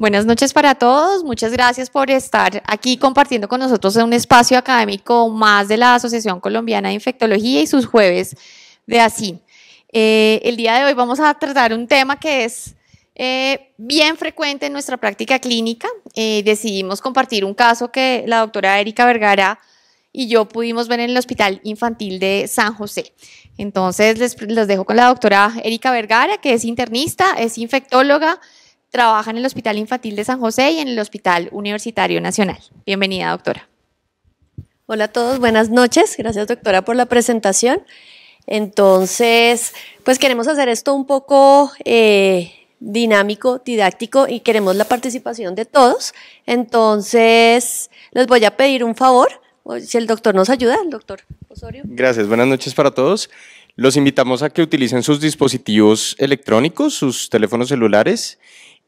Buenas noches para todos. Muchas gracias por estar aquí compartiendo con nosotros en un espacio académico más de la Asociación Colombiana de Infectología y sus jueves de así. Eh, el día de hoy vamos a tratar un tema que es eh, bien frecuente en nuestra práctica clínica. Eh, decidimos compartir un caso que la doctora Erika Vergara y yo pudimos ver en el Hospital Infantil de San José. Entonces, les, dejo con la doctora Erika Vergara, que es internista, es infectóloga Trabaja en el Hospital Infantil de San José y en el Hospital Universitario Nacional. Bienvenida, doctora. Hola a todos, buenas noches. Gracias, doctora, por la presentación. Entonces, pues queremos hacer esto un poco eh, dinámico, didáctico y queremos la participación de todos. Entonces, les voy a pedir un favor, si el doctor nos ayuda, el doctor Osorio. Gracias, buenas noches para todos. Los invitamos a que utilicen sus dispositivos electrónicos, sus teléfonos celulares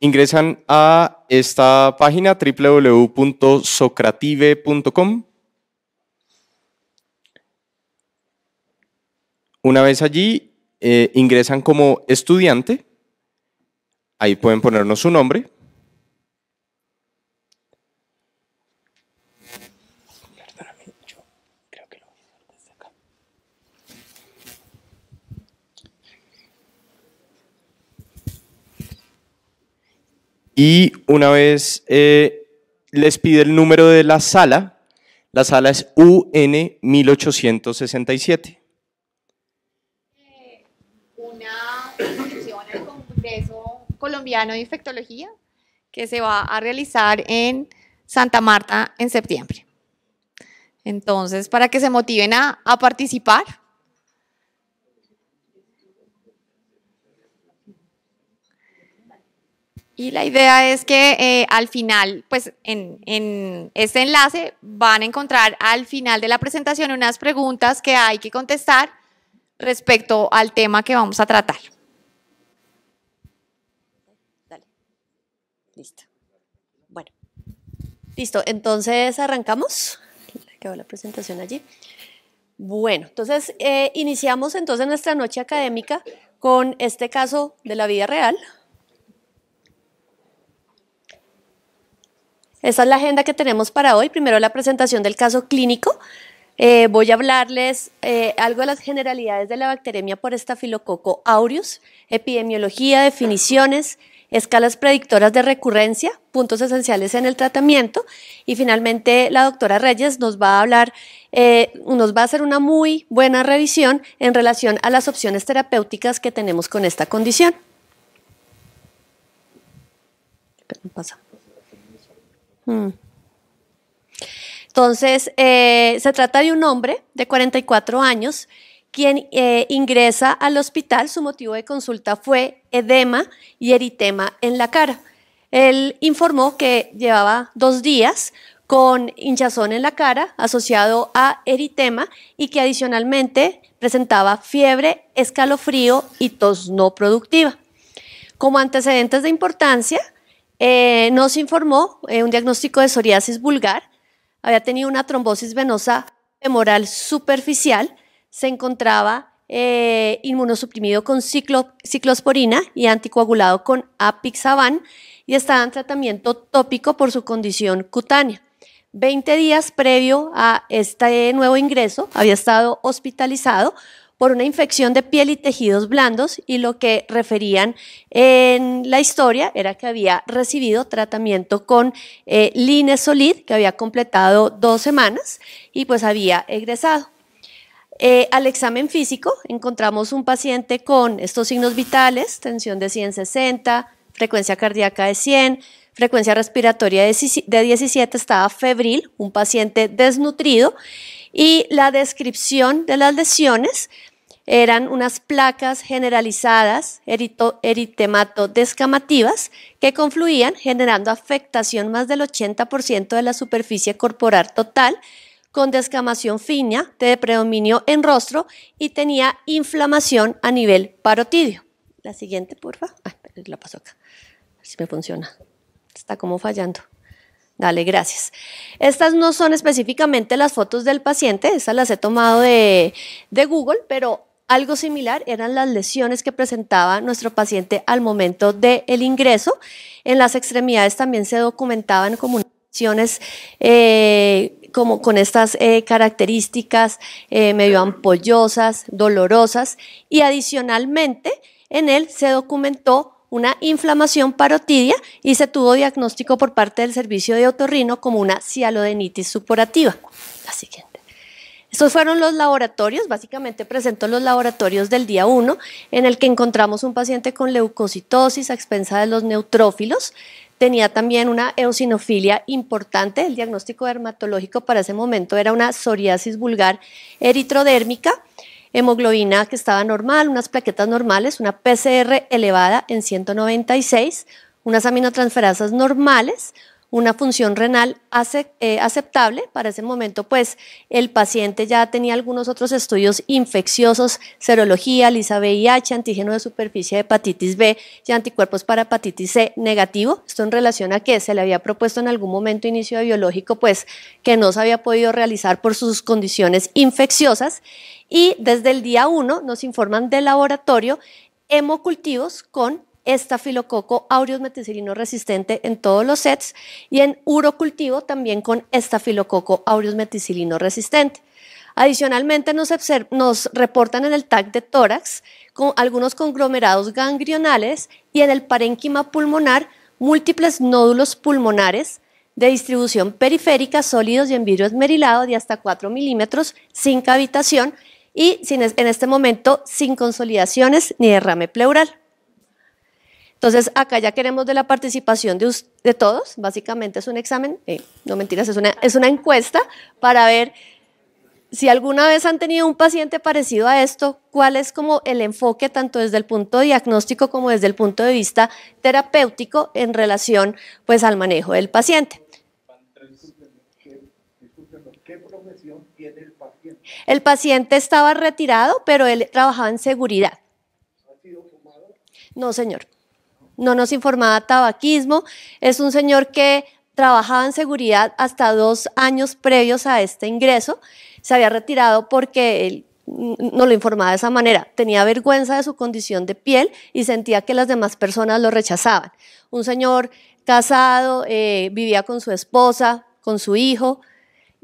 ingresan a esta página www.socrative.com. Una vez allí, eh, ingresan como estudiante. Ahí pueden ponernos su nombre. Y una vez eh, les pide el número de la sala, la sala es UN 1867. Eh, una al Congreso Colombiano de Infectología que se va a realizar en Santa Marta en septiembre. Entonces, para que se motiven a participar, Y la idea es que eh, al final, pues en, este enlace van a encontrar al final de la presentación unas preguntas que hay que contestar respecto al tema que vamos a tratar. Dale. Listo. Bueno. Listo, entonces arrancamos. Quedó la presentación allí. Bueno, entonces eh, iniciamos entonces nuestra noche académica con este caso de la vida real, Esta es la agenda que tenemos para hoy. Primero la presentación del caso clínico. Eh, voy a hablarles eh, algo de las generalidades de la bacteremia por estafilococo aureus, epidemiología, definiciones, escalas predictoras de recurrencia, puntos esenciales en el tratamiento y finalmente la doctora Reyes nos va a hablar, eh, nos va a hacer una muy buena revisión en relación a las opciones terapéuticas que tenemos con esta condición. Mm. Entonces, eh, se trata de un hombre de 44 años quien eh, ingresa al hospital. Su motivo de consulta fue edema y eritema en la cara. Él informó que llevaba dos días con hinchazón en la cara asociado a eritema y que adicionalmente presentaba fiebre, escalofrío y tos no productiva. Como antecedentes de importancia, eh, nos informó eh, un diagnóstico de psoriasis vulgar. Había tenido una trombosis venosa femoral superficial. Se encontraba eh, inmunosuprimido con ciclosporina y anticoagulado con apixaban y estaba en tratamiento tópico por su condición cutánea. Veinte días previo a este nuevo ingreso había estado hospitalizado por una infección de piel y tejidos blandos y lo que referían en la historia era que había recibido tratamiento con eh, linesolid, que había completado dos semanas y pues había egresado. Eh, al examen físico encontramos un paciente con estos signos vitales, tensión de 160, frecuencia cardíaca de 100, frecuencia respiratoria de 17 estaba febril, un paciente desnutrido, y la descripción de las lesiones eran unas placas generalizadas eritemato-descamativas que confluían generando afectación más del 80% de la superficie corporal total con descamación fina de predominio en rostro y tenía inflamación a nivel parotidio. La siguiente, porfa. Ay, la paso acá. A ver si me funciona. Está como fallando. Dale, gracias. Estas no son específicamente las fotos del paciente, estas las he tomado de, de Google, pero algo similar eran las lesiones que presentaba nuestro paciente al momento del el ingreso. En las extremidades también se documentaban como lesiones eh, como con estas eh, características eh, medio ampollosas, dolorosas y adicionalmente en él se documentó una inflamación parotidia y se tuvo diagnóstico por parte del servicio de otorrino como una cialodenitis suporativa. Así que estos fueron los laboratorios, básicamente presento los laboratorios del día 1, en el que encontramos un paciente con leucocitosis a expensa de los neutrófilos. Tenía también una eosinofilia importante, el diagnóstico dermatológico para ese momento era una psoriasis vulgar eritrodérmica, hemoglobina que estaba normal, unas plaquetas normales, una PCR elevada en 196, unas aminotransferasas normales, una función renal eh, aceptable. Para ese momento, pues el paciente ya tenía algunos otros estudios infecciosos, serología, lisa VIH, antígeno de superficie, de hepatitis B y anticuerpos para hepatitis C negativo. Esto en relación a que se le había propuesto en algún momento inicio de biológico, pues que no se había podido realizar por sus condiciones infecciosas. Y desde el día 1 nos informan del laboratorio hemocultivos con estafilococo aureus meticilino resistente en todos los sets y en urocultivo también con estafilococo aureus meticilino resistente. Adicionalmente nos, reportan en el tag de tórax con algunos conglomerados gangrionales y en el parénquima pulmonar múltiples nódulos pulmonares de distribución periférica, sólidos y en vidrio esmerilado de hasta 4 milímetros, sin cavitación y en este momento sin consolidaciones ni derrame pleural. Entonces, acá ya queremos de la participación de, de todos, básicamente es un examen, eh, no mentiras, es una, encuesta para ver si alguna vez han tenido un paciente parecido a esto, cuál es como el enfoque tanto desde el punto diagnóstico como desde el punto de vista terapéutico en relación pues al manejo del paciente. el paciente? estaba retirado, pero él trabajaba en seguridad. No, señor no nos informaba tabaquismo. Es un señor que trabajaba en seguridad hasta dos años previos a este ingreso. Se había retirado porque él mm, no lo informaba de esa manera. Tenía vergüenza de su condición de piel y sentía que las demás personas lo rechazaban. Un señor casado, eh, vivía con su esposa, con su hijo,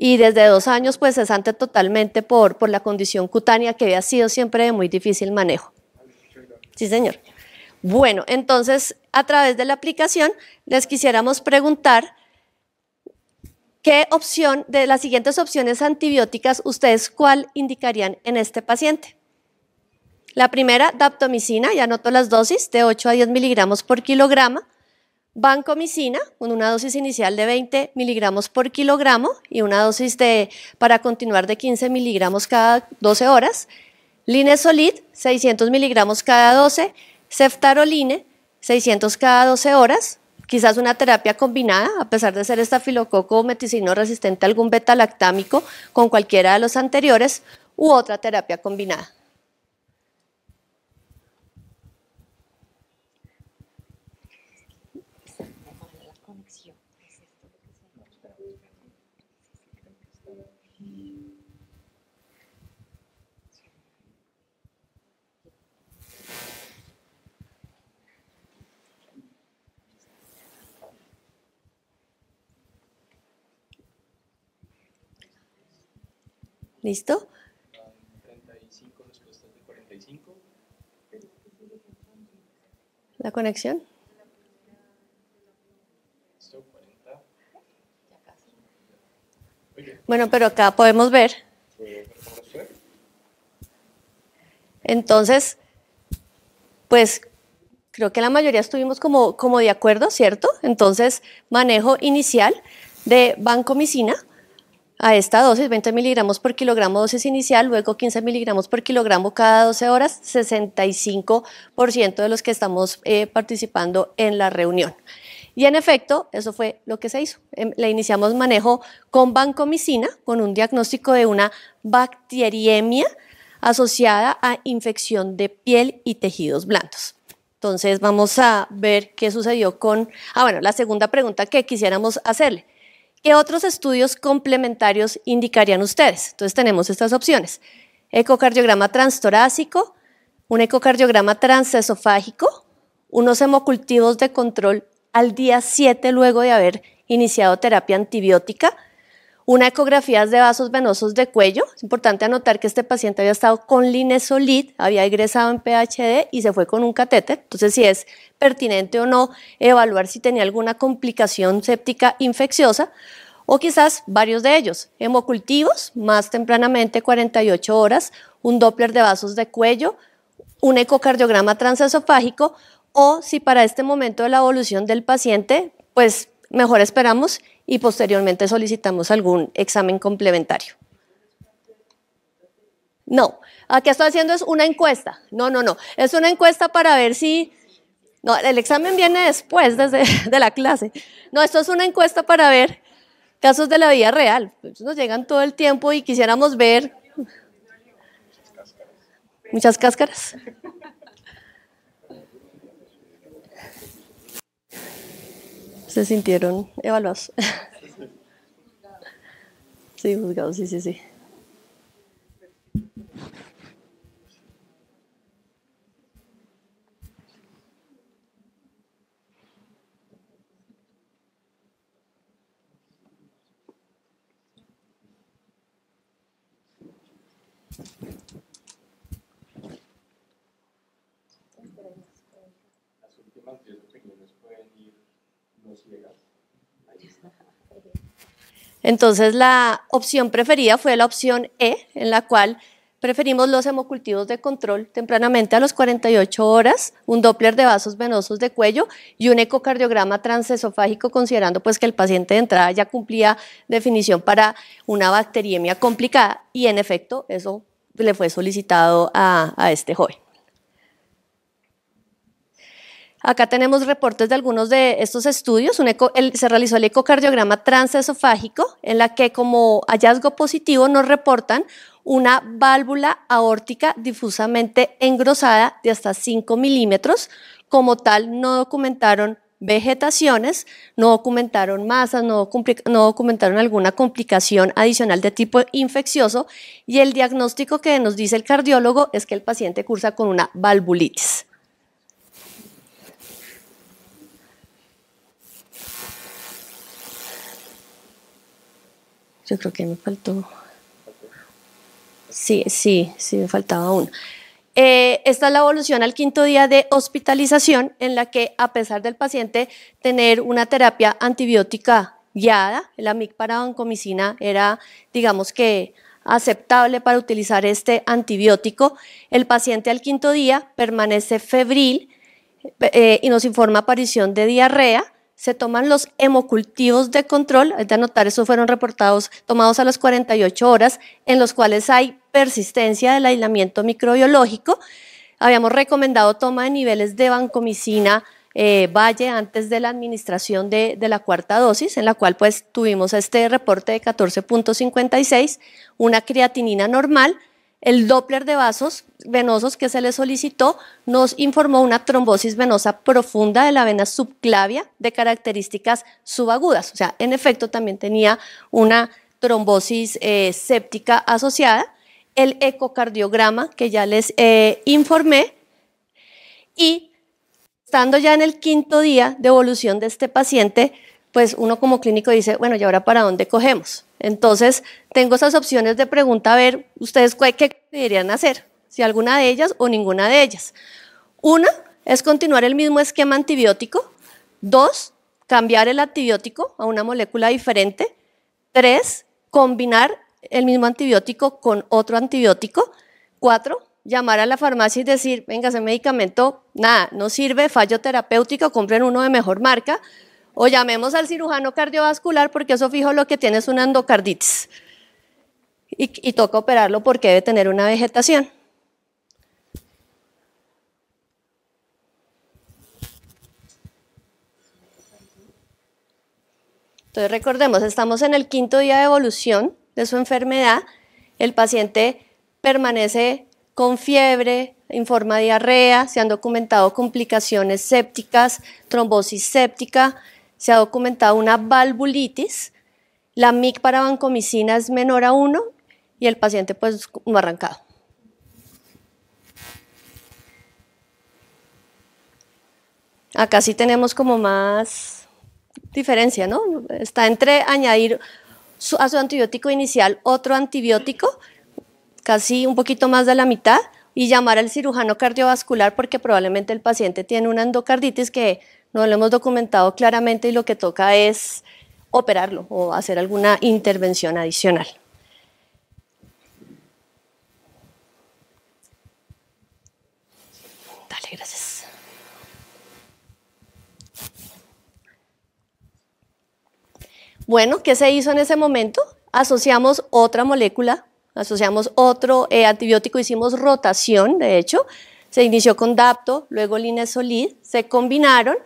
y desde dos años pues cesante totalmente por, por la condición cutánea que había sido siempre de muy difícil manejo. Sí, señor. Bueno, entonces a través de la aplicación les quisiéramos preguntar qué opción de las siguientes opciones antibióticas ustedes cuál indicarían en este paciente. La primera, daptomicina, ya anoto las dosis de 8 a 10 miligramos por kilogramo. Bancomicina, con una dosis inicial de 20 miligramos por kilogramo y una dosis de, para continuar de 15 miligramos cada 12 horas. Linesolid, 600 miligramos cada 12. Ceftaroline, 600 cada 12 horas, quizás una terapia combinada, a pesar de ser estafilococo o meticino resistente a algún beta-lactámico con cualquiera de los anteriores, u otra terapia combinada. ¿Listo? ¿La conexión? Bueno, pero acá podemos ver. Entonces, pues creo que la mayoría estuvimos como, como de acuerdo, ¿cierto? Entonces, manejo inicial de Banco misina a esta dosis, 20 miligramos por kilogramo dosis inicial, luego 15 miligramos por kilogramo cada 12 horas, 65% de los que estamos eh, participando en la reunión. Y en efecto, eso fue lo que se hizo. Em, le iniciamos manejo con vancomicina, con un diagnóstico de una bacteriemia asociada a infección de piel y tejidos blandos. Entonces vamos a ver qué sucedió con... Ah, bueno, la segunda pregunta que quisiéramos hacerle ¿Qué otros estudios complementarios indicarían ustedes? Entonces tenemos estas opciones. Ecocardiograma transtorácico, un ecocardiograma transesofágico, unos hemocultivos de control al día 7 luego de haber iniciado terapia antibiótica una ecografía de vasos venosos de cuello. Es importante anotar que este paciente había estado con linesolid, había ingresado en PHD y se fue con un catéter. Entonces, si es pertinente o no evaluar si tenía alguna complicación séptica infecciosa o quizás varios de ellos. Hemocultivos, más tempranamente 48 horas, un Doppler de vasos de cuello, un ecocardiograma transesofágico o si para este momento de la evolución del paciente, pues mejor esperamos y posteriormente solicitamos algún examen complementario. No, aquí estoy haciendo es una encuesta. No, no, no. Es una encuesta para ver si... No, el examen viene después desde, de la clase. No, esto es una encuesta para ver casos de la vida real. Nos llegan todo el tiempo y quisiéramos ver muchas cáscaras. se sintieron evaluados. Sí, juzgados, sí, sí, sí. Entonces la opción preferida fue la opción E, en la cual preferimos los hemocultivos de control tempranamente a las 48 horas, un Doppler de vasos venosos de cuello y un ecocardiograma transesofágico considerando pues que el paciente de entrada ya cumplía definición para una bacteriemia complicada y en efecto eso le fue solicitado a, a este joven. Acá tenemos reportes de algunos de estos estudios. se realizó el ecocardiograma transesofágico, en la que como hallazgo positivo nos reportan una válvula aórtica difusamente engrosada de hasta 5 milímetros. Como tal, no documentaron vegetaciones, no documentaron masas, no, documentaron alguna complicación adicional de tipo infeccioso y el diagnóstico que nos dice el cardiólogo es que el paciente cursa con una valvulitis. Yo creo que me faltó. Sí, sí, sí, me faltaba uno. Eh, esta es la evolución al quinto día de hospitalización, en la que, a pesar del paciente tener una terapia antibiótica guiada, la MIC para era, digamos que, aceptable para utilizar este antibiótico. El paciente al quinto día permanece febril eh, y nos informa aparición de diarrea se toman los hemocultivos de control, hay de anotar, esos fueron reportados, tomados a las 48 horas, en los cuales hay persistencia del aislamiento microbiológico. Habíamos recomendado toma de niveles de vancomicina eh, Valle antes de la administración de, la cuarta dosis, en la cual pues tuvimos este reporte de 14.56, una creatinina normal el Doppler de vasos venosos que se le solicitó nos informó una trombosis venosa profunda de la vena subclavia de características subagudas. O sea, en efecto, también tenía una trombosis eh, séptica asociada. El ecocardiograma que ya les eh, informé. Y estando ya en el quinto día de evolución de este paciente, pues uno como clínico dice, bueno, ¿y ahora para dónde cogemos? Entonces, tengo esas opciones de pregunta a ver ustedes qué deberían hacer, si alguna de ellas o ninguna de ellas. Una es continuar el mismo esquema antibiótico. Dos, cambiar el antibiótico a una molécula diferente. Tres, combinar el mismo antibiótico con otro antibiótico. Cuatro, llamar a la farmacia y decir, venga, ese medicamento, nada, no sirve, fallo terapéutico, compren uno de mejor marca. O llamemos al cirujano cardiovascular porque eso fijo lo que tiene es una endocarditis. Y, toca operarlo porque debe tener una vegetación. Entonces recordemos, estamos en el quinto día de evolución de su enfermedad. El paciente permanece con fiebre, informa diarrea, se han documentado complicaciones sépticas, trombosis séptica, se ha documentado una valvulitis, la MIC para vancomicina es menor a 1 y el paciente pues no ha arrancado. Acá sí tenemos como más diferencia, ¿no? Está entre añadir a su antibiótico inicial otro antibiótico, casi un poquito más de la mitad, y llamar al cirujano cardiovascular porque probablemente el paciente tiene una endocarditis que no lo hemos documentado claramente y lo que toca es operarlo o hacer alguna intervención adicional. Dale, gracias. Bueno, ¿qué se hizo en ese momento? Asociamos otra molécula, asociamos otro eh, antibiótico, hicimos rotación, de hecho, se inició con dapto, luego Linesolid, se combinaron,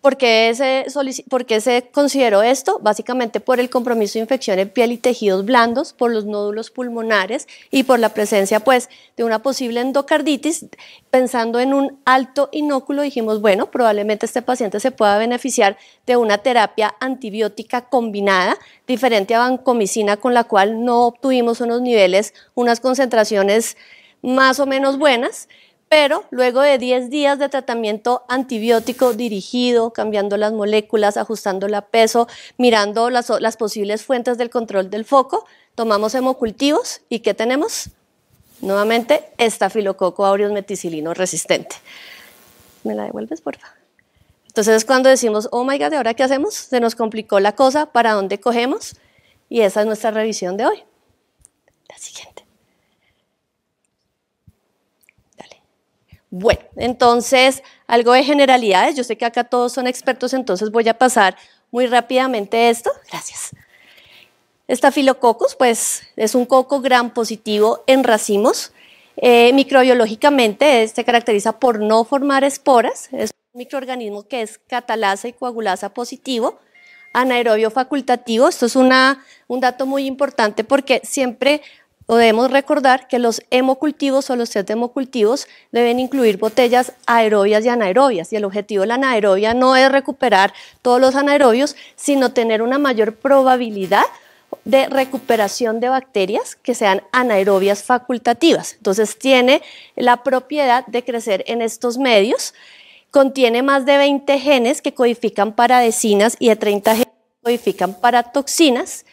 ¿Por qué, se consideró esto? Básicamente por el compromiso de infección en piel y tejidos blandos, por los nódulos pulmonares y por la presencia pues, de una posible endocarditis. Pensando en un alto inóculo, dijimos, bueno, probablemente este paciente se pueda beneficiar de una terapia antibiótica combinada, diferente a vancomicina, con la cual no obtuvimos unos niveles, unas concentraciones más o menos buenas pero luego de 10 días de tratamiento antibiótico dirigido, cambiando las moléculas, ajustando la peso, mirando las, posibles fuentes del control del foco, tomamos hemocultivos y ¿qué tenemos? Nuevamente, estafilococo aureus meticilino resistente. ¿Me la devuelves, por favor? Entonces cuando decimos, oh my God, ¿y ahora qué hacemos? Se nos complicó la cosa, ¿para dónde cogemos? Y esa es nuestra revisión de hoy. La siguiente. Bueno, entonces, algo de generalidades. Yo sé que acá todos son expertos, entonces voy a pasar muy rápidamente esto. Gracias. Esta filococus pues, es un coco gran positivo en racimos. Eh, microbiológicamente se caracteriza por no formar esporas. Es un microorganismo que es catalasa y coagulasa positivo. Anaerobio facultativo, esto es un dato muy importante porque siempre debemos recordar que los hemocultivos o los hemocultivos deben incluir botellas aerobias y anaerobias y el objetivo de la anaerobia no es recuperar todos los anaerobios, sino tener una mayor probabilidad de recuperación de bacterias que sean anaerobias facultativas. Entonces tiene la propiedad de crecer en estos medios, contiene más de 20 genes que codifican para adhesinas y de 30 genes que codifican para toxinas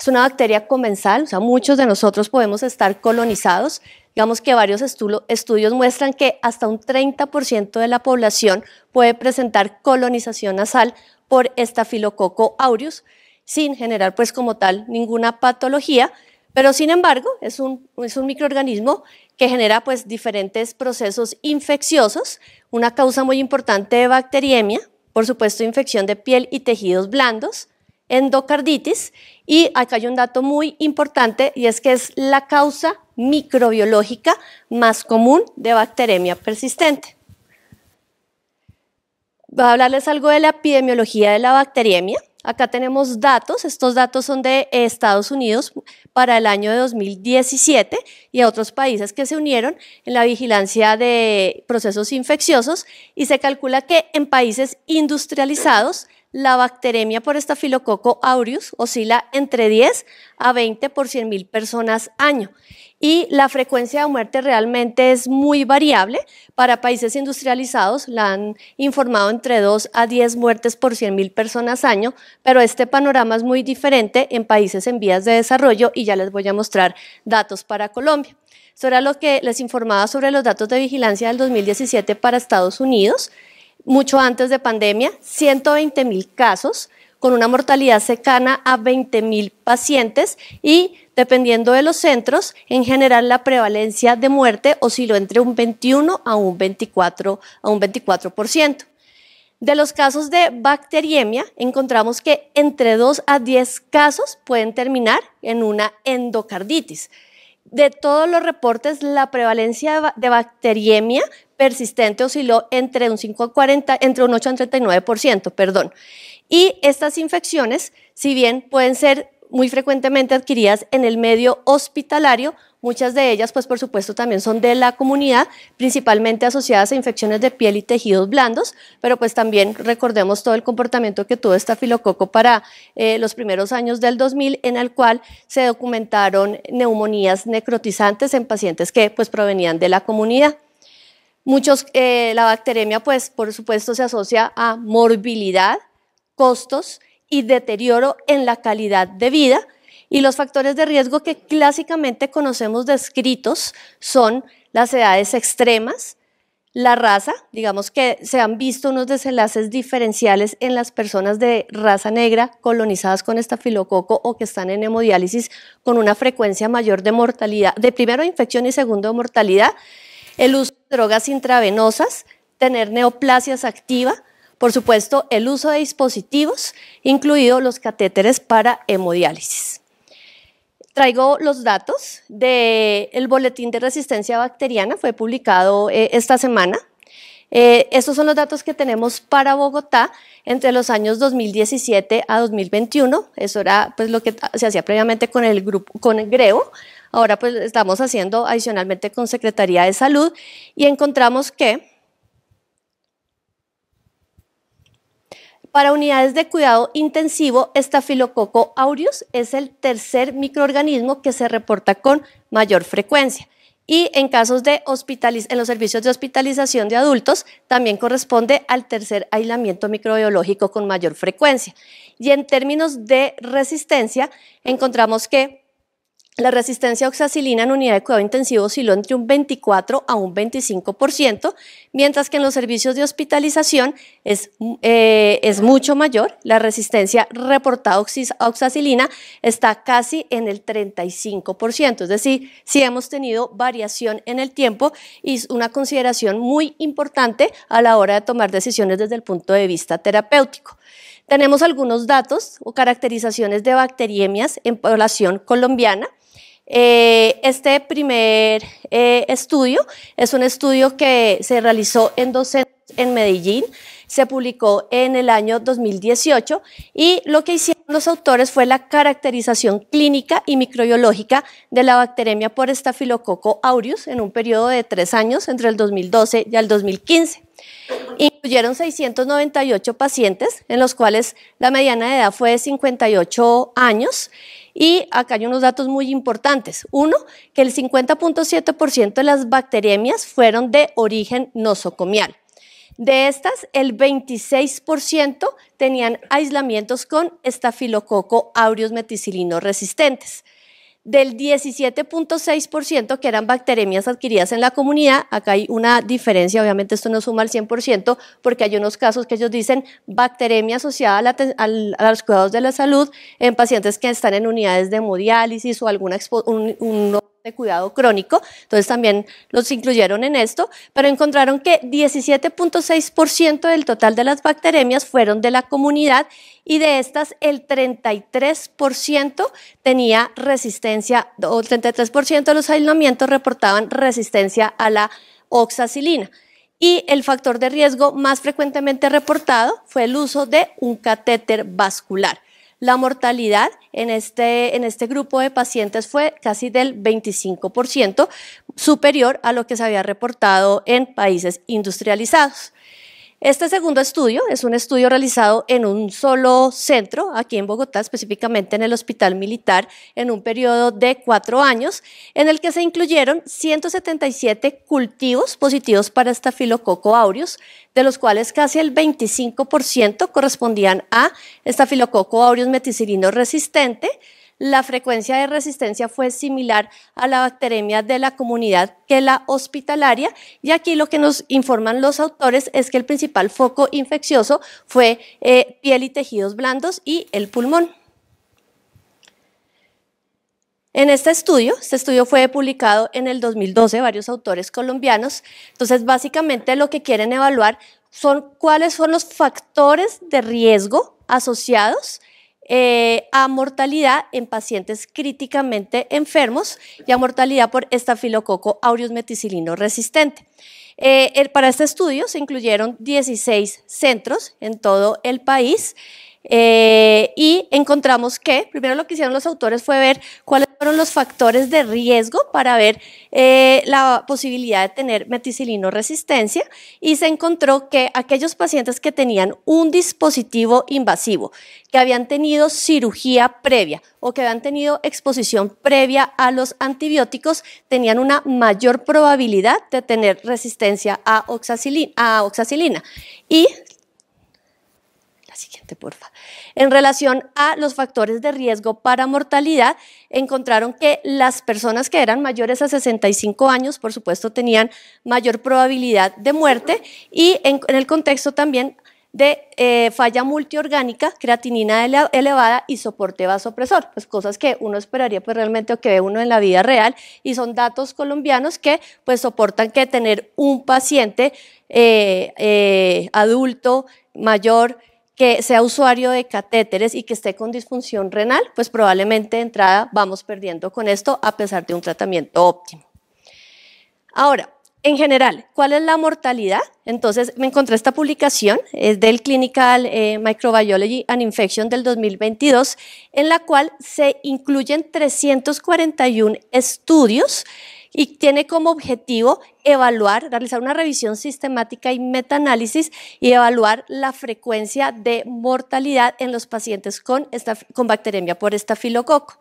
es una bacteria comensal, o sea, muchos de nosotros podemos estar colonizados. Digamos que varios estudios muestran que hasta un 30% de la población puede presentar colonización nasal por estafilococo aureus sin generar pues como tal ninguna patología, pero sin embargo es un, es un microorganismo que genera pues diferentes procesos infecciosos, una causa muy importante de bacteriemia, por supuesto infección de piel y tejidos blandos, endocarditis y acá hay un dato muy importante y es que es la causa microbiológica más común de bacteremia persistente. Voy a hablarles algo de la epidemiología de la bacteremia. Acá tenemos datos, estos datos son de Estados Unidos para el año de 2017 y otros países que se unieron en la vigilancia de procesos infecciosos y se calcula que en países industrializados la bacteremia por estafilococo aureus oscila entre 10 a 20 por 100 mil personas año y la frecuencia de muerte realmente es muy variable. Para países industrializados la han informado entre 2 a 10 muertes por 100 mil personas año, pero este panorama es muy diferente en países en vías de desarrollo y ya les voy a mostrar datos para Colombia. Esto era lo que les informaba sobre los datos de vigilancia del 2017 para Estados Unidos mucho antes de pandemia, 120 mil casos con una mortalidad cercana a 20 pacientes y dependiendo de los centros, en general la prevalencia de muerte osciló entre un 21 a un 24, a un 24%. De los casos de bacteriemia, encontramos que entre 2 a 10 casos pueden terminar en una endocarditis. De todos los reportes, la prevalencia de bacteriemia persistente osciló entre un 40, entre un 8 y un 39%, perdón. Y estas infecciones, si bien pueden ser muy frecuentemente adquiridas en el medio hospitalario, muchas de ellas, pues por supuesto, también son de la comunidad, principalmente asociadas a infecciones de piel y tejidos blandos, pero pues también recordemos todo el comportamiento que tuvo esta filococo para eh, los primeros años del 2000, en el cual se documentaron neumonías necrotizantes en pacientes que pues provenían de la comunidad. Muchos, eh, la bacteremia, pues, por supuesto, se asocia a morbilidad, costos y deterioro en la calidad de vida. Y los factores de riesgo que clásicamente conocemos descritos son las edades extremas, la raza, digamos que se han visto unos desenlaces diferenciales en las personas de raza negra colonizadas con estafilococo o que están en hemodiálisis con una frecuencia mayor de mortalidad, de primero infección y segundo mortalidad, el uso drogas intravenosas, tener neoplasias activa, por supuesto, el uso de dispositivos, incluidos los catéteres para hemodiálisis. Traigo los datos del el boletín de resistencia bacteriana, fue publicado eh, esta semana. Eh, estos son los datos que tenemos para Bogotá entre los años 2017 a 2021. Eso era pues, lo que se hacía previamente con el grupo, con el Grebo. Ahora pues estamos haciendo adicionalmente con Secretaría de Salud y encontramos que Para unidades de cuidado intensivo, estafilococo aureus es el tercer microorganismo que se reporta con mayor frecuencia. Y en casos de en los servicios de hospitalización de adultos, también corresponde al tercer aislamiento microbiológico con mayor frecuencia. Y en términos de resistencia, encontramos que la resistencia a oxacilina en unidad de cuidado intensivo osciló entre un 24 a un 25%, mientras que en los servicios de hospitalización es, eh, es mucho mayor. La resistencia reportada a oxacilina está casi en el 35%, es decir, sí hemos tenido variación en el tiempo y es una consideración muy importante a la hora de tomar decisiones desde el punto de vista terapéutico. Tenemos algunos datos o caracterizaciones de bacteriemias en población colombiana. Eh, este primer eh, estudio es un estudio que se realizó en en Medellín, se publicó en el año 2018 y lo que hicieron los autores fue la caracterización clínica y microbiológica de la bacteremia por estafilococo aureus en un periodo de tres años entre el 2012 y el 2015. Incluyeron 698 pacientes, en los cuales la mediana de edad fue de 58 años y acá hay unos datos muy importantes. Uno, que el 50.7% de las bacteriemias fueron de origen nosocomial. De estas, el 26% tenían aislamientos con estafilococo aureus meticilino resistentes del 17.6% que eran bacteremias adquiridas en la comunidad. Acá hay una diferencia, obviamente esto no suma al 100% porque hay unos casos que ellos dicen bacteremia asociada a, los cuidados de la salud en pacientes que están en unidades de hemodiálisis o alguna de cuidado crónico, entonces también los incluyeron en esto, pero encontraron que 17.6% del total de las bacteremias fueron de la comunidad y de estas el 33% tenía resistencia, o el 33% de los aislamientos reportaban resistencia a la oxacilina. Y el factor de riesgo más frecuentemente reportado fue el uso de un catéter vascular. La mortalidad en este, en este grupo de pacientes fue casi del 25%, superior a lo que se había reportado en países industrializados. Este segundo estudio es un estudio realizado en un solo centro, aquí en Bogotá, específicamente en el Hospital Militar, en un periodo de cuatro años, en el que se incluyeron 177 cultivos positivos para estafilococo aureus, de los cuales casi el 25% correspondían a estafilococo aureus meticilino resistente, la frecuencia de resistencia fue similar a la bacteremia de la comunidad que la hospitalaria. Y aquí lo que nos informan los autores es que el principal foco infeccioso fue eh, piel y tejidos blandos y el pulmón. En este estudio, este estudio fue publicado en el 2012, varios autores colombianos, entonces básicamente lo que quieren evaluar son cuáles son los factores de riesgo asociados eh, a mortalidad en pacientes críticamente enfermos y a mortalidad por estafilococo aureus meticilino resistente. Eh, para este estudio se incluyeron 16 centros en todo el país eh, y encontramos que primero lo que hicieron los autores fue ver cuáles fueron los factores de riesgo para ver eh, la posibilidad de tener meticilino resistencia y se encontró que aquellos pacientes que tenían un dispositivo invasivo, que habían tenido cirugía previa o que habían tenido exposición previa a los antibióticos, tenían una mayor probabilidad de tener resistencia a oxacilina. A oxacilina. Y porfa. En relación a los factores de riesgo para mortalidad, encontraron que las personas que eran mayores a 65 años, por supuesto, tenían mayor probabilidad de muerte y en, el contexto también de eh, falla multiorgánica, creatinina elevada y soporte vasopresor, pues cosas que uno esperaría pues realmente o que ve uno en la vida real y son datos colombianos que pues soportan que tener un paciente eh, eh, adulto mayor que sea usuario de catéteres y que esté con disfunción renal, pues probablemente de entrada vamos perdiendo con esto a pesar de un tratamiento óptimo. Ahora, en general, ¿cuál es la mortalidad? Entonces, me encontré esta publicación, es del Clinical eh, Microbiology and Infection del 2022, en la cual se incluyen 341 estudios y tiene como objetivo evaluar, realizar una revisión sistemática y metaanálisis y evaluar la frecuencia de mortalidad en los pacientes con, con bacteremia por estafilococo.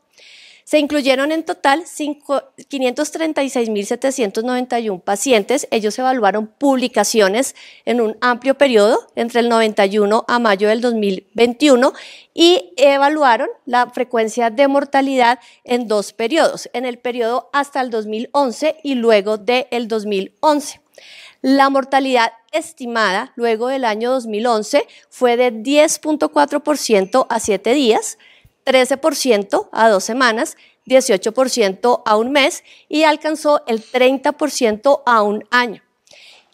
Se incluyeron en total 536.791 pacientes. Ellos evaluaron publicaciones en un amplio periodo, entre el 91 a mayo del 2021, y evaluaron la frecuencia de mortalidad en dos periodos, en el periodo hasta el 2011 y luego del el 2011. La mortalidad estimada luego del año 2011 fue de 10.4% a 7 días 13% a dos semanas, 18% a un mes y alcanzó el 30% a un año.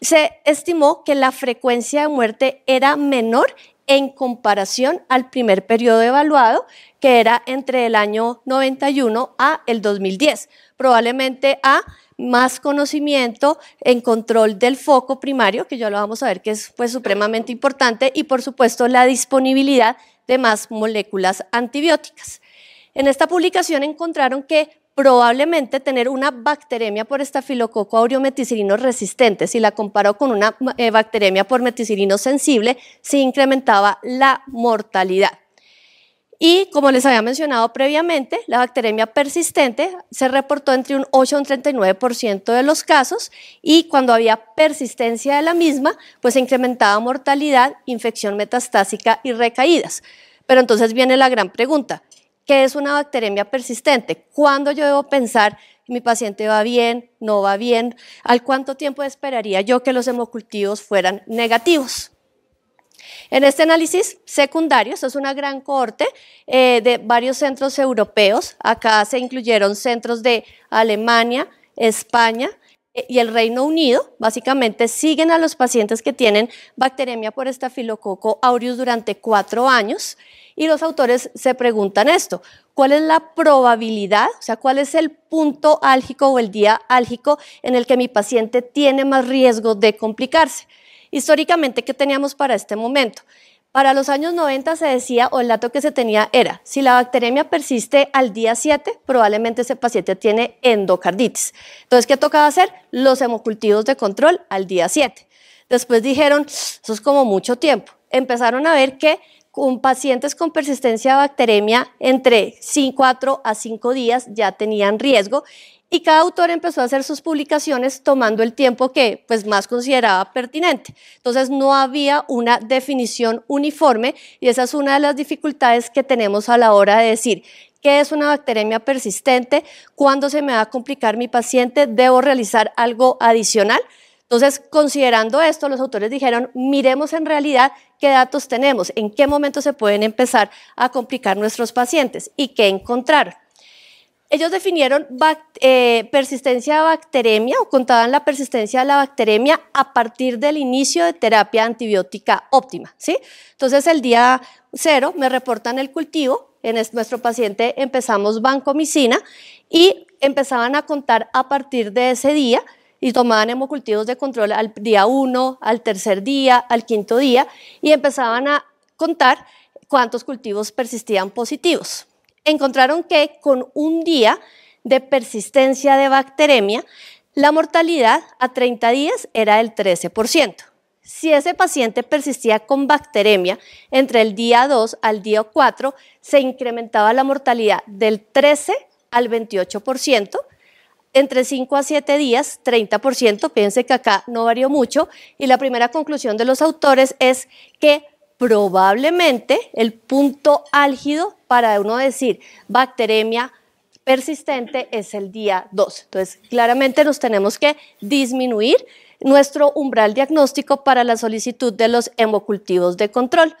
Se estimó que la frecuencia de muerte era menor en comparación al primer periodo evaluado, que era entre el año 91 a el 2010, probablemente a más conocimiento en control del foco primario, que ya lo vamos a ver que es pues, supremamente importante, y por supuesto la disponibilidad demás moléculas antibióticas. En esta publicación encontraron que probablemente tener una bacteremia por estafilococo meticilino resistente, si la comparó con una eh, bacteremia por meticilino sensible, se incrementaba la mortalidad. Y como les había mencionado previamente, la bacteremia persistente se reportó entre un 8 y un 39% de los casos y cuando había persistencia de la misma, pues se incrementaba mortalidad, infección metastásica y recaídas. Pero entonces viene la gran pregunta, ¿qué es una bacteremia persistente? ¿Cuándo yo debo pensar mi paciente va bien, no va bien? ¿Al cuánto tiempo esperaría yo que los hemocultivos fueran negativos? En este análisis secundario, esto es una gran corte eh, de varios centros europeos, acá se incluyeron centros de Alemania, España eh, y el Reino Unido, básicamente siguen a los pacientes que tienen bacteremia por estafilococo aureus durante cuatro años y los autores se preguntan esto, ¿cuál es la probabilidad, o sea, cuál es el punto álgico o el día álgico en el que mi paciente tiene más riesgo de complicarse? Históricamente, ¿qué teníamos para este momento? Para los años 90 se decía, o el dato que se tenía era, si la bacteremia persiste al día 7, probablemente ese paciente tiene endocarditis. Entonces, ¿qué tocaba hacer? Los hemocultivos de control al día 7. Después dijeron, eso es como mucho tiempo. Empezaron a ver que con pacientes con persistencia de bacteremia entre 4 a 5 días ya tenían riesgo y cada autor empezó a hacer sus publicaciones tomando el tiempo que pues, más consideraba pertinente. Entonces no había una definición uniforme y esa es una de las dificultades que tenemos a la hora de decir qué es una bacteremia persistente, cuándo se me va a complicar mi paciente, debo realizar algo adicional. Entonces, considerando esto, los autores dijeron, miremos en realidad qué datos tenemos, en qué momento se pueden empezar a complicar nuestros pacientes y qué encontrar ellos definieron eh, persistencia de bacteremia o contaban la persistencia de la bacteremia a partir del inicio de terapia antibiótica óptima. ¿sí? Entonces, el día cero me reportan el cultivo. En nuestro paciente empezamos vancomicina y empezaban a contar a partir de ese día y tomaban hemocultivos de control al día uno, al tercer día, al quinto día y empezaban a contar cuántos cultivos persistían positivos encontraron que con un día de persistencia de bacteremia, la mortalidad a 30 días era del 13%. Si ese paciente persistía con bacteremia entre el día 2 al día 4, se incrementaba la mortalidad del 13 al 28%, entre 5 a 7 días, 30%, piense que acá no varió mucho, y la primera conclusión de los autores es que probablemente el punto álgido para uno decir bacteremia persistente es el día 2. Entonces, claramente nos tenemos que disminuir nuestro umbral diagnóstico para la solicitud de los hemocultivos de control.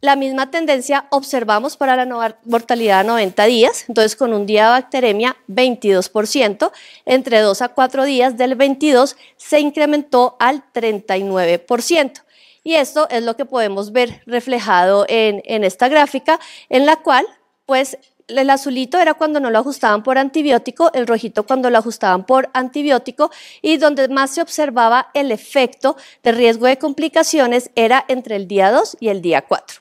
La misma tendencia observamos para la mortalidad a 90 días, entonces con un día de bacteremia 22%, entre 2 a 4 días del 22 se incrementó al 39%. Y esto es lo que podemos ver reflejado en, esta gráfica, en la cual, pues, el azulito era cuando no lo ajustaban por antibiótico, el rojito cuando lo ajustaban por antibiótico y donde más se observaba el efecto de riesgo de complicaciones era entre el día 2 y el día 4.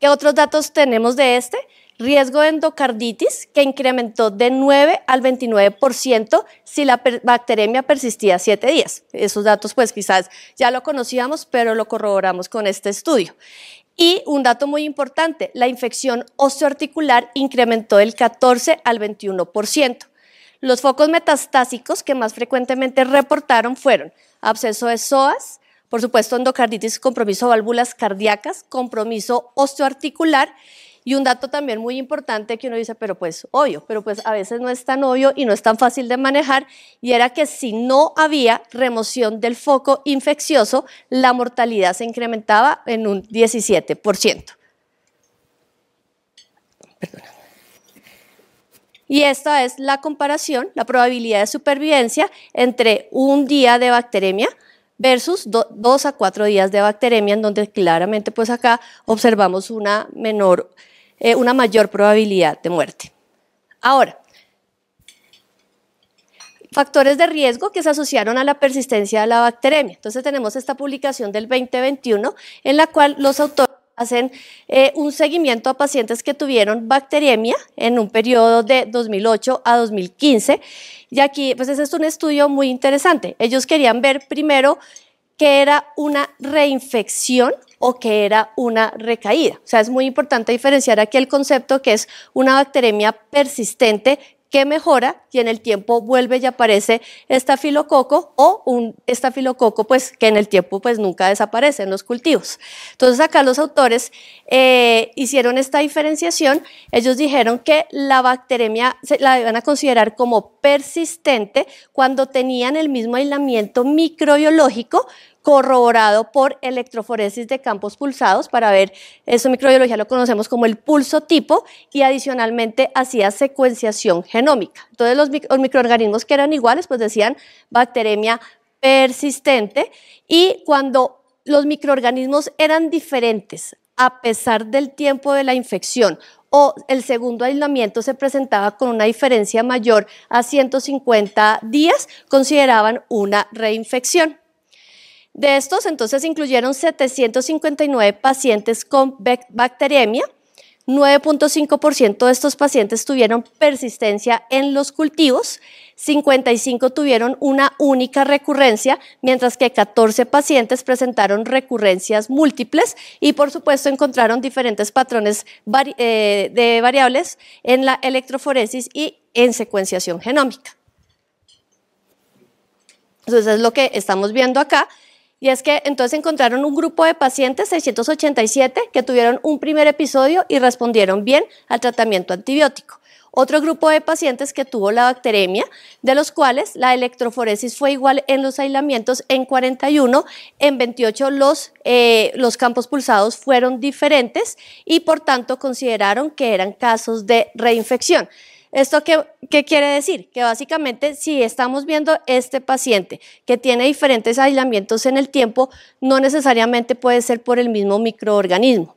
¿Qué otros datos tenemos de este? riesgo de endocarditis que incrementó de 9 al 29% si la bacteremia persistía 7 días. Esos datos pues quizás ya lo conocíamos, pero lo corroboramos con este estudio. Y un dato muy importante, la infección osteoarticular incrementó del 14 al 21%. Los focos metastásicos que más frecuentemente reportaron fueron absceso de psoas, por supuesto endocarditis, compromiso de válvulas cardíacas, compromiso osteoarticular y un dato también muy importante que uno dice, pero pues obvio, pero pues a veces no es tan obvio y no es tan fácil de manejar, y era que si no había remoción del foco infeccioso, la mortalidad se incrementaba en un 17%. Perdona. Y esta es la comparación, la probabilidad de supervivencia entre un día de bacteremia versus dos a cuatro días de bacteremia, en donde claramente pues acá observamos una menor eh, una mayor probabilidad de muerte. Ahora, factores de riesgo que se asociaron a la persistencia de la bacteremia. Entonces tenemos esta publicación del 2021 en la cual los autores hacen eh, un seguimiento a pacientes que tuvieron bacteremia en un periodo de 2008 a 2015. Y aquí, pues ese es un estudio muy interesante. Ellos querían ver primero que era una reinfección o que era una recaída. O sea, es muy importante diferenciar aquí el concepto que es una bacteremia persistente que mejora y en el tiempo vuelve y aparece estafilococo o un estafilococo pues que en el tiempo pues nunca desaparece en los cultivos. Entonces acá los autores eh, hicieron esta diferenciación, ellos dijeron que la bacteremia se la iban a considerar como persistente cuando tenían el mismo aislamiento microbiológico corroborado por electroforesis de campos pulsados para ver, eso microbiología lo conocemos como el pulso tipo y adicionalmente hacía secuenciación genómica. Entonces los, los microorganismos que eran iguales pues decían bacteremia persistente y cuando los microorganismos eran diferentes a pesar del tiempo de la infección o el segundo aislamiento se presentaba con una diferencia mayor a 150 días, consideraban una reinfección. De estos, entonces, incluyeron 759 pacientes con bacteriemia. 9.5% de estos pacientes tuvieron persistencia en los cultivos, 55 tuvieron una única recurrencia, mientras que 14 pacientes presentaron recurrencias múltiples y por supuesto encontraron diferentes patrones eh, de variables en la electroforesis y en secuenciación genómica. Entonces es lo que estamos viendo acá, y es que entonces encontraron un grupo de pacientes, 687, que tuvieron un primer episodio y respondieron bien al tratamiento antibiótico. Otro grupo de pacientes que tuvo la bacteremia, de los cuales la electroforesis fue igual en los aislamientos en 41, en 28 los, eh, los campos pulsados fueron diferentes y por tanto consideraron que eran casos de reinfección. ¿Esto qué, quiere decir? Que básicamente si estamos viendo este paciente que tiene diferentes aislamientos en el tiempo, no necesariamente puede ser por el mismo microorganismo.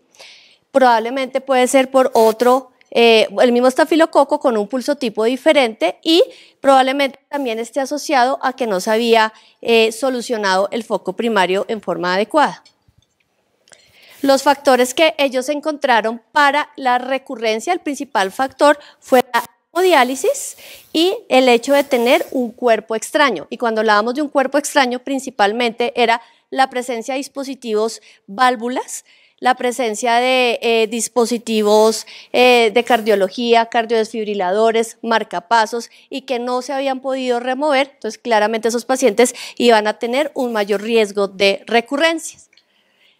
Probablemente puede ser por otro, eh, el mismo estafilococo con un pulso tipo diferente y probablemente también esté asociado a que no se había eh, solucionado el foco primario en forma adecuada los factores que ellos encontraron para la recurrencia, el principal factor fue la o diálisis y el hecho de tener un cuerpo extraño. Y cuando hablábamos de un cuerpo extraño, principalmente era la presencia de dispositivos válvulas, la presencia de eh, dispositivos eh, de cardiología, cardiodesfibriladores, marcapasos y que no se habían podido remover. Entonces, claramente esos pacientes iban a tener un mayor riesgo de recurrencias.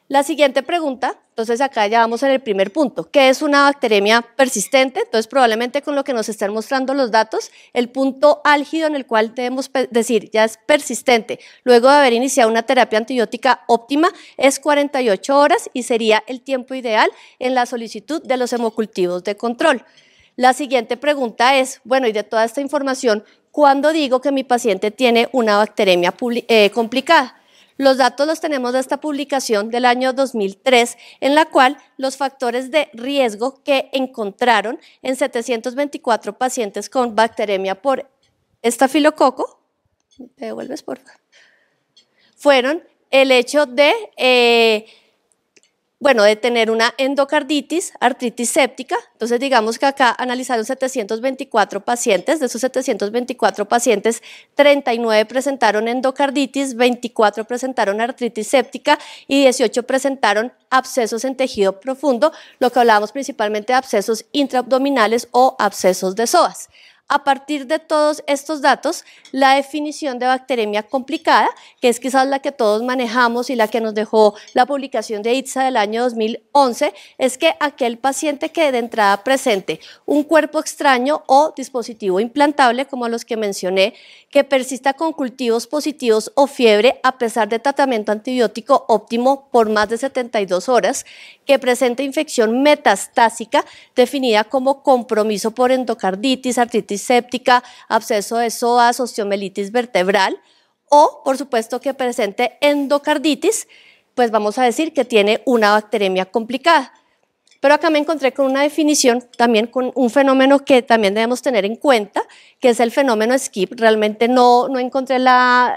La siguiente pregunta, entonces acá ya vamos en el primer punto, ¿qué es una bacteremia persistente? Entonces probablemente con lo que nos están mostrando los datos, el punto álgido en el cual debemos decir ya es persistente, luego de haber iniciado una terapia antibiótica óptima, es 48 horas y sería el tiempo ideal en la solicitud de los hemocultivos de control. La siguiente pregunta es, bueno, y de toda esta información, ¿cuándo digo que mi paciente tiene una bacteremia eh, complicada? Los datos los tenemos de esta publicación del año 2003, en la cual los factores de riesgo que encontraron en 724 pacientes con bacteremia por estafilococo, ¿te devuelves por Fueron el hecho de... Eh, bueno, de tener una endocarditis, artritis séptica. Entonces, digamos que acá analizaron 724 pacientes. De esos 724 pacientes, 39 presentaron endocarditis, 24 presentaron artritis séptica y 18 presentaron abscesos en tejido profundo, lo que hablábamos principalmente de abscesos intraabdominales o abscesos de psoas a partir de todos estos datos la definición de bacteremia complicada, que es quizás la que todos manejamos y la que nos dejó la publicación de ITSA del año 2011, es que aquel paciente que de entrada presente un cuerpo extraño o dispositivo implantable, como los que mencioné, que persista con cultivos positivos o fiebre a pesar de tratamiento antibiótico óptimo por más de 72 horas, que presenta infección metastásica definida como compromiso por endocarditis, artritis séptica, absceso de psoas, osteomelitis vertebral o, por supuesto, que presente endocarditis, pues vamos a decir que tiene una bacteremia complicada. Pero acá me encontré con una definición, también con un fenómeno que también debemos tener en cuenta, que es el fenómeno skip. Realmente no, no encontré la,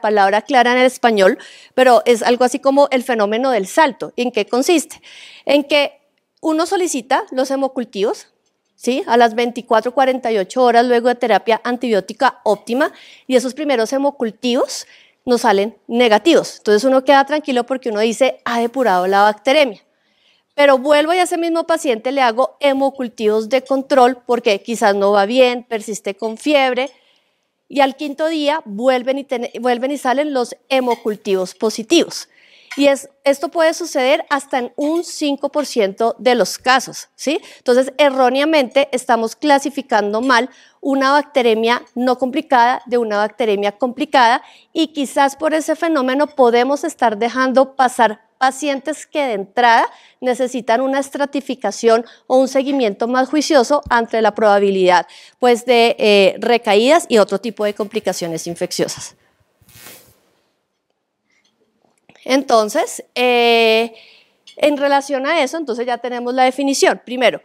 palabra clara en el español, pero es algo así como el fenómeno del salto. ¿En qué consiste? En que uno solicita los hemocultivos, ¿Sí? a las 24, 48 horas luego de terapia antibiótica óptima y esos primeros hemocultivos nos salen negativos. Entonces uno queda tranquilo porque uno dice, ha depurado la bacteremia. Pero vuelvo y a ese mismo paciente le hago hemocultivos de control porque quizás no va bien, persiste con fiebre. Y al quinto día vuelven y, vuelven y salen los hemocultivos positivos. Y esto puede suceder hasta en un 5% de los casos, ¿sí? Entonces, erróneamente estamos clasificando mal una bacteremia no complicada de una bacteremia complicada y quizás por ese fenómeno podemos estar dejando pasar pacientes que de entrada necesitan una estratificación o un seguimiento más juicioso ante la probabilidad pues, de eh, recaídas y otro tipo de complicaciones infecciosas. Entonces, eh, en relación a eso, entonces ya tenemos la definición. Primero,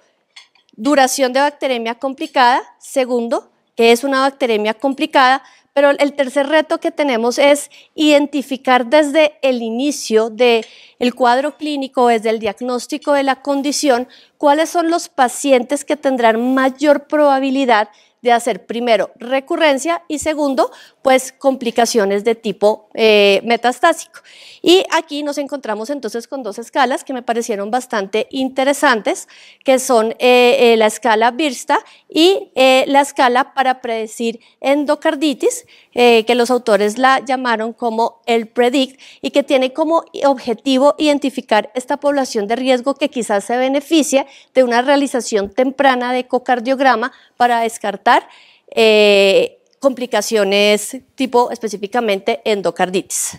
duración de bacteremia complicada. Segundo, qué es una bacteremia complicada? Pero el tercer reto que tenemos es identificar desde el inicio del el cuadro clínico, desde el diagnóstico de la condición, cuáles son los pacientes que tendrán mayor probabilidad de hacer primero recurrencia y segundo, pues complicaciones de tipo eh, metastásico. Y aquí nos encontramos entonces con dos escalas que me parecieron bastante interesantes, que son eh, eh, la escala Birsta y la escala para predecir endocarditis, que los autores la llamaron como el PREDICT y que tiene como objetivo identificar esta población de riesgo que quizás se beneficia de una realización temprana de ecocardiograma para descartar eh, complicaciones tipo específicamente endocarditis.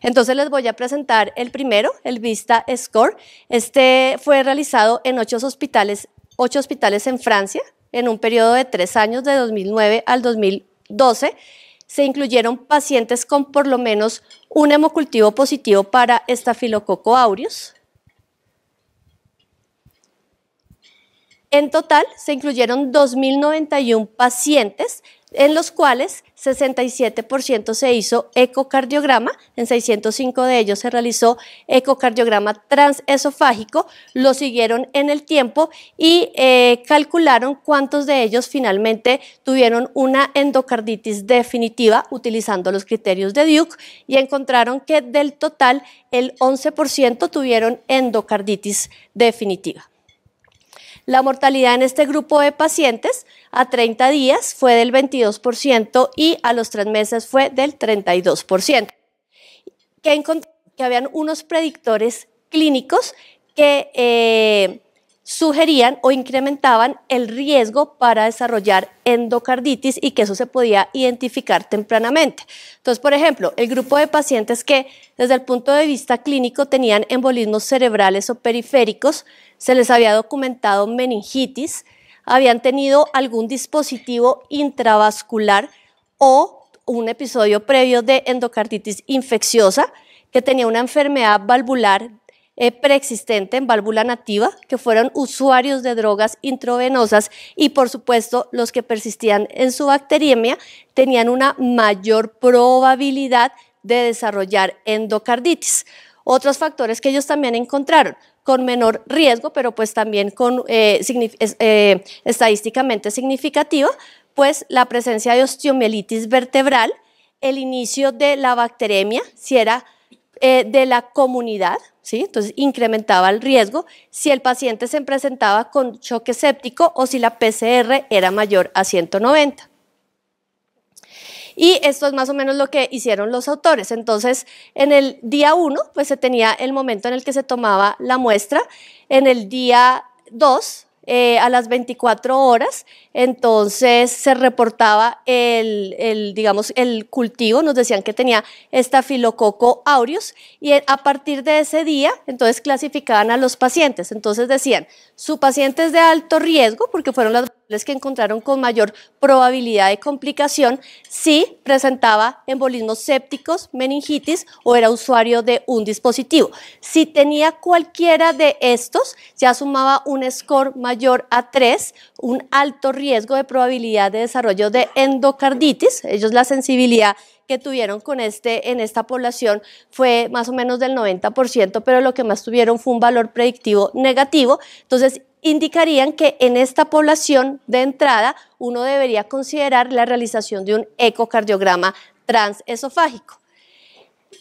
Entonces les voy a presentar el primero, el Vista Score. Este fue realizado en ocho hospitales, ocho hospitales en Francia en un periodo de tres años, de 2009 al 2012. Se incluyeron pacientes con por lo menos un hemocultivo positivo para estafilococo aureus, En total, se incluyeron 2.091 pacientes, en los cuales 67% se hizo ecocardiograma, en 605 de ellos se realizó ecocardiograma transesofágico, lo siguieron en el tiempo y eh, calcularon cuántos de ellos finalmente tuvieron una endocarditis definitiva utilizando los criterios de Duke y encontraron que del total el 11% tuvieron endocarditis definitiva. La mortalidad en este grupo de pacientes a 30 días fue del 22% y a los tres meses fue del 32%. Que, que habían unos predictores clínicos que eh, sugerían o incrementaban el riesgo para desarrollar endocarditis y que eso se podía identificar tempranamente. Entonces, por ejemplo, el grupo de pacientes que desde el punto de vista clínico tenían embolismos cerebrales o periféricos se les había documentado meningitis, habían tenido algún dispositivo intravascular o un episodio previo de endocarditis infecciosa, que tenía una enfermedad valvular eh, preexistente en válvula nativa, que fueron usuarios de drogas intravenosas y por supuesto los que persistían en su bacteriemia tenían una mayor probabilidad de desarrollar endocarditis. Otros factores que ellos también encontraron, con menor riesgo, pero pues también con, eh, eh, estadísticamente significativa, pues la presencia de osteomielitis vertebral, el inicio de la bacteremia, si era eh, de la comunidad, ¿sí? entonces incrementaba el riesgo si el paciente se presentaba con choque séptico o si la PCR era mayor a 190. Y esto es más o menos lo que hicieron los autores. Entonces, en el día 1, pues se tenía el momento en el que se tomaba la muestra. En el día 2, eh, a las 24 horas, entonces se reportaba el, digamos, el cultivo, nos decían que tenía esta estafilococo aureus y a partir de ese día, entonces clasificaban a los pacientes, entonces decían, su paciente es de alto riesgo porque fueron las que encontraron con mayor probabilidad de complicación si presentaba embolismos sépticos, meningitis o era usuario de un dispositivo. Si tenía cualquiera de estos, ya sumaba un score mayor a 3, un alto riesgo de probabilidad de desarrollo de endocarditis, ellos la sensibilidad que tuvieron con este, en esta población fue más o menos del 90%, pero lo que más tuvieron fue un valor predictivo negativo. Entonces, indicarían que en esta población de entrada uno debería considerar la realización de un ecocardiograma transesofágico.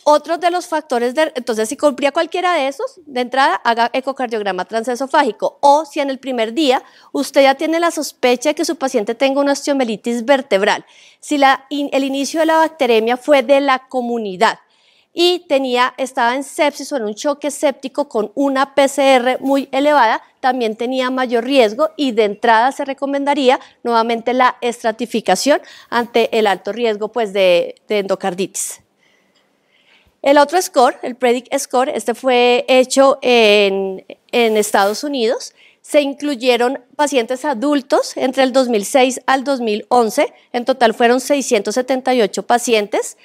Otros de los factores, de, entonces si cumplía cualquiera de esos, de entrada haga ecocardiograma transesofágico o si en el primer día usted ya tiene la sospecha de que su paciente tenga una osteomelitis vertebral, si el inicio de la bacteremia fue de la comunidad, y tenía, estaba en sepsis o en un choque séptico con una PCR muy elevada, también tenía mayor riesgo y de entrada se recomendaría nuevamente la estratificación ante el alto riesgo pues, de, endocarditis. El otro score, el Predic Score, este fue hecho en, en Estados Unidos, se incluyeron pacientes adultos entre el 2006 al 2011, en total fueron 678 pacientes.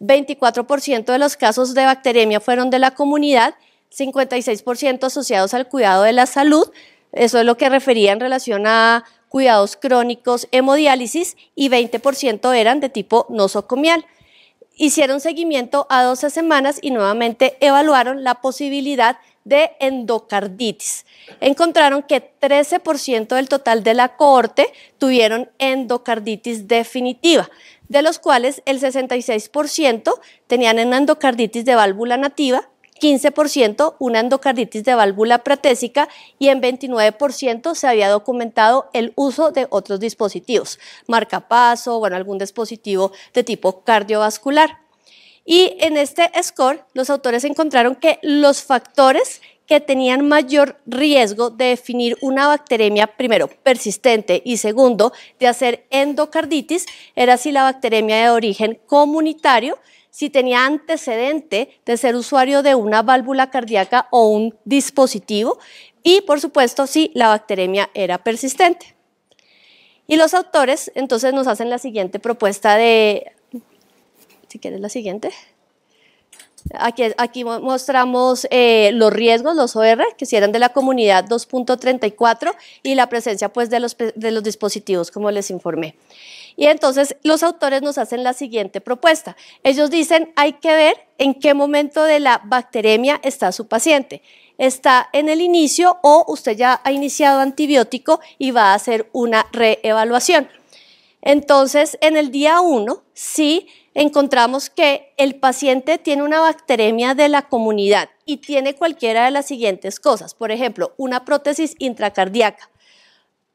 24% de los casos de bacteremia fueron de la comunidad, 56% asociados al cuidado de la salud, eso es lo que refería en relación a cuidados crónicos, hemodiálisis y 20% eran de tipo nosocomial. Hicieron seguimiento a 12 semanas y nuevamente evaluaron la posibilidad de endocarditis. Encontraron que 13% del total de la cohorte tuvieron endocarditis definitiva de los cuales el 66% tenían una endocarditis de válvula nativa, 15% una endocarditis de válvula pratésica y en 29% se había documentado el uso de otros dispositivos, marcapaso, bueno, algún dispositivo de tipo cardiovascular. Y en este score, los autores encontraron que los factores que tenían mayor riesgo de definir una bacteremia, primero, persistente y segundo, de hacer endocarditis, era si la bacteremia de origen comunitario, si tenía antecedente de ser usuario de una válvula cardíaca o un dispositivo y, por supuesto, si la bacteremia era persistente. Y los autores entonces nos hacen la siguiente propuesta de... Si quieres la siguiente. Aquí, mostramos eh, los riesgos, los OR, que si eran de la comunidad 2.34 y la presencia pues, de, los, de los dispositivos, como les informé. Y entonces los autores nos hacen la siguiente propuesta. Ellos dicen, hay que ver en qué momento de la bacteremia está su paciente. Está en el inicio o usted ya ha iniciado antibiótico y va a hacer una reevaluación. Entonces, en el día 1, sí encontramos que el paciente tiene una bacteremia de la comunidad y tiene cualquiera de las siguientes cosas, por ejemplo, una prótesis intracardíaca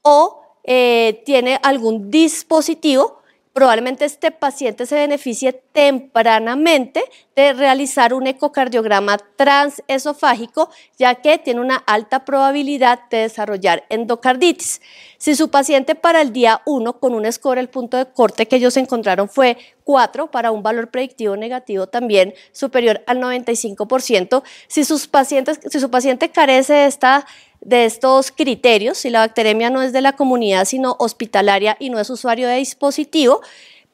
o eh, tiene algún dispositivo probablemente este paciente se beneficie tempranamente de realizar un ecocardiograma transesofágico, ya que tiene una alta probabilidad de desarrollar endocarditis. Si su paciente para el día 1 con un score, el punto de corte que ellos encontraron fue 4 para un valor predictivo negativo también superior al 95%, si, sus pacientes, si su paciente carece de esta de estos criterios, si la bacteremia no es de la comunidad, sino hospitalaria y no es usuario de dispositivo,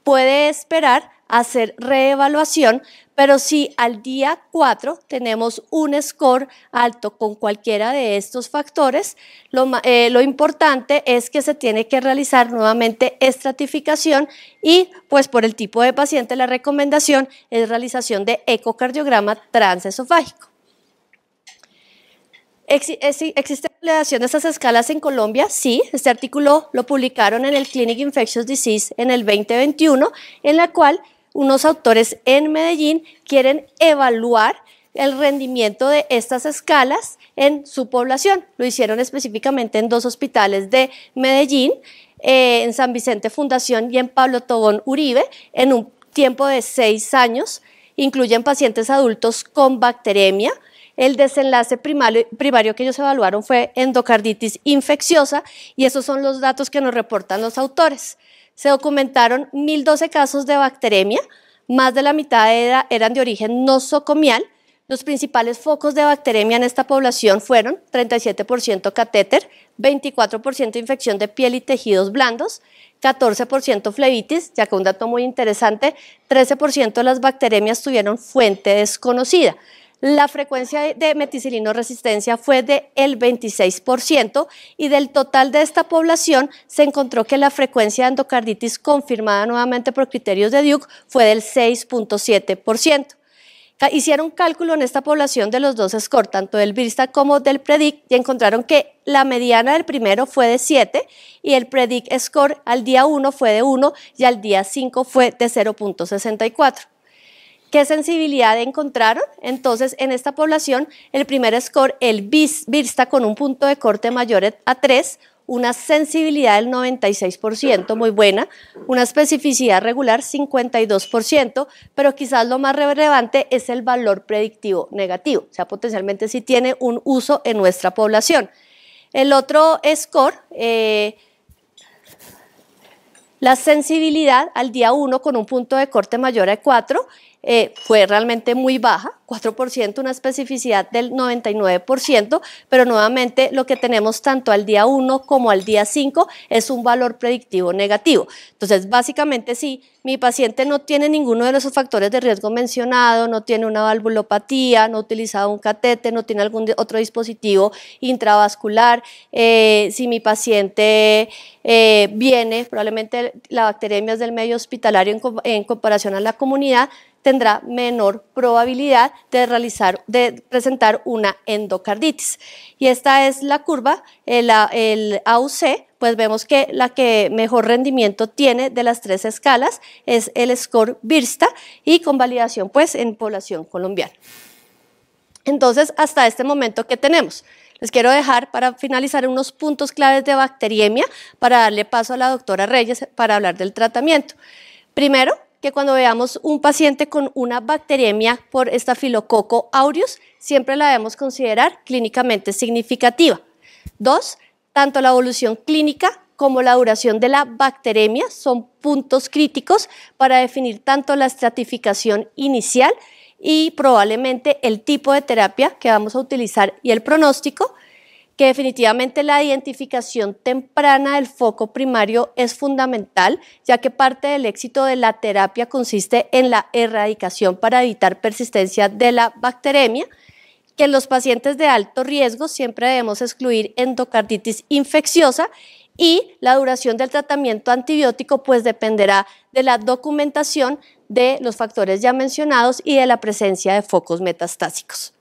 puede esperar hacer reevaluación, pero si al día 4 tenemos un score alto con cualquiera de estos factores, lo, eh, lo, importante es que se tiene que realizar nuevamente estratificación y pues por el tipo de paciente la recomendación es realización de ecocardiograma transesofágico. Eh, ¿Existe la aplicación de estas escalas en Colombia? Sí, este artículo lo publicaron en el Clinic Infectious Disease en el 2021, en la cual unos autores en Medellín quieren evaluar el rendimiento de estas escalas en su población. Lo hicieron específicamente en dos hospitales de Medellín, eh, en San Vicente Fundación y en Pablo Tobón Uribe, en un tiempo de seis años. Incluyen pacientes adultos con bacteremia, el desenlace primario, que ellos evaluaron fue endocarditis infecciosa y esos son los datos que nos reportan los autores. Se documentaron 1.012 casos de bacteremia, más de la mitad eran de origen nosocomial. Los principales focos de bacteremia en esta población fueron 37% catéter, 24% infección de piel y tejidos blandos, 14% flebitis, ya que un dato muy interesante, 13% de las bacteremias tuvieron fuente desconocida. La frecuencia de meticilino resistencia fue del 26% y del total de esta población se encontró que la frecuencia de endocarditis confirmada nuevamente por criterios de Duke fue del 6.7%. Hicieron cálculo en esta población de los dos scores, tanto del Virsta como del Predic, y encontraron que la mediana del primero fue de 7 y el Predic score al día 1 fue de 1 y al día 5 fue de 0.64 qué sensibilidad encontraron. Entonces, en esta población, el primer score, el BIS, con un punto de corte mayor a 3, una sensibilidad del 96%, muy buena, una especificidad regular 52%, pero quizás lo más relevante es el valor predictivo negativo, o sea, potencialmente sí tiene un uso en nuestra población. El otro score, eh, la sensibilidad al día 1 con un punto de corte mayor a 4 eh, fue realmente muy baja, 4%, una especificidad del 99%, pero nuevamente lo que tenemos tanto al día 1 como al día 5 es un valor predictivo negativo. Entonces, básicamente, si mi paciente no tiene ninguno de los factores de riesgo mencionado, no tiene una valvulopatía, no ha utilizado un catete, no tiene algún otro dispositivo intravascular, eh, si mi paciente eh, viene, probablemente la bacteremia es del medio hospitalario en comparación a la comunidad, tendrá menor probabilidad de, realizar, de presentar una endocarditis. Y esta es la curva, el, el AUC, pues vemos que la que mejor rendimiento tiene de las tres escalas es el score BIRSTA y con validación pues en población colombiana. Entonces, hasta este momento, ¿qué tenemos? Les quiero dejar para finalizar unos puntos claves de bacteriemia para darle paso a la doctora Reyes para hablar del tratamiento. Primero, que cuando veamos un paciente con una bacteriemia por estafilococo aureus, siempre la debemos considerar clínicamente significativa. Dos, tanto la evolución clínica como la duración de la bacteremia son puntos críticos para definir tanto la estratificación inicial y probablemente el tipo de terapia que vamos a utilizar y el pronóstico, que definitivamente la identificación temprana del foco primario es fundamental, ya que parte del éxito de la terapia consiste en la erradicación para evitar persistencia de la bacteremia, que en los pacientes de alto riesgo siempre debemos excluir endocarditis infecciosa y la duración del tratamiento antibiótico pues dependerá de la documentación de los factores ya mencionados y de la presencia de focos metastásicos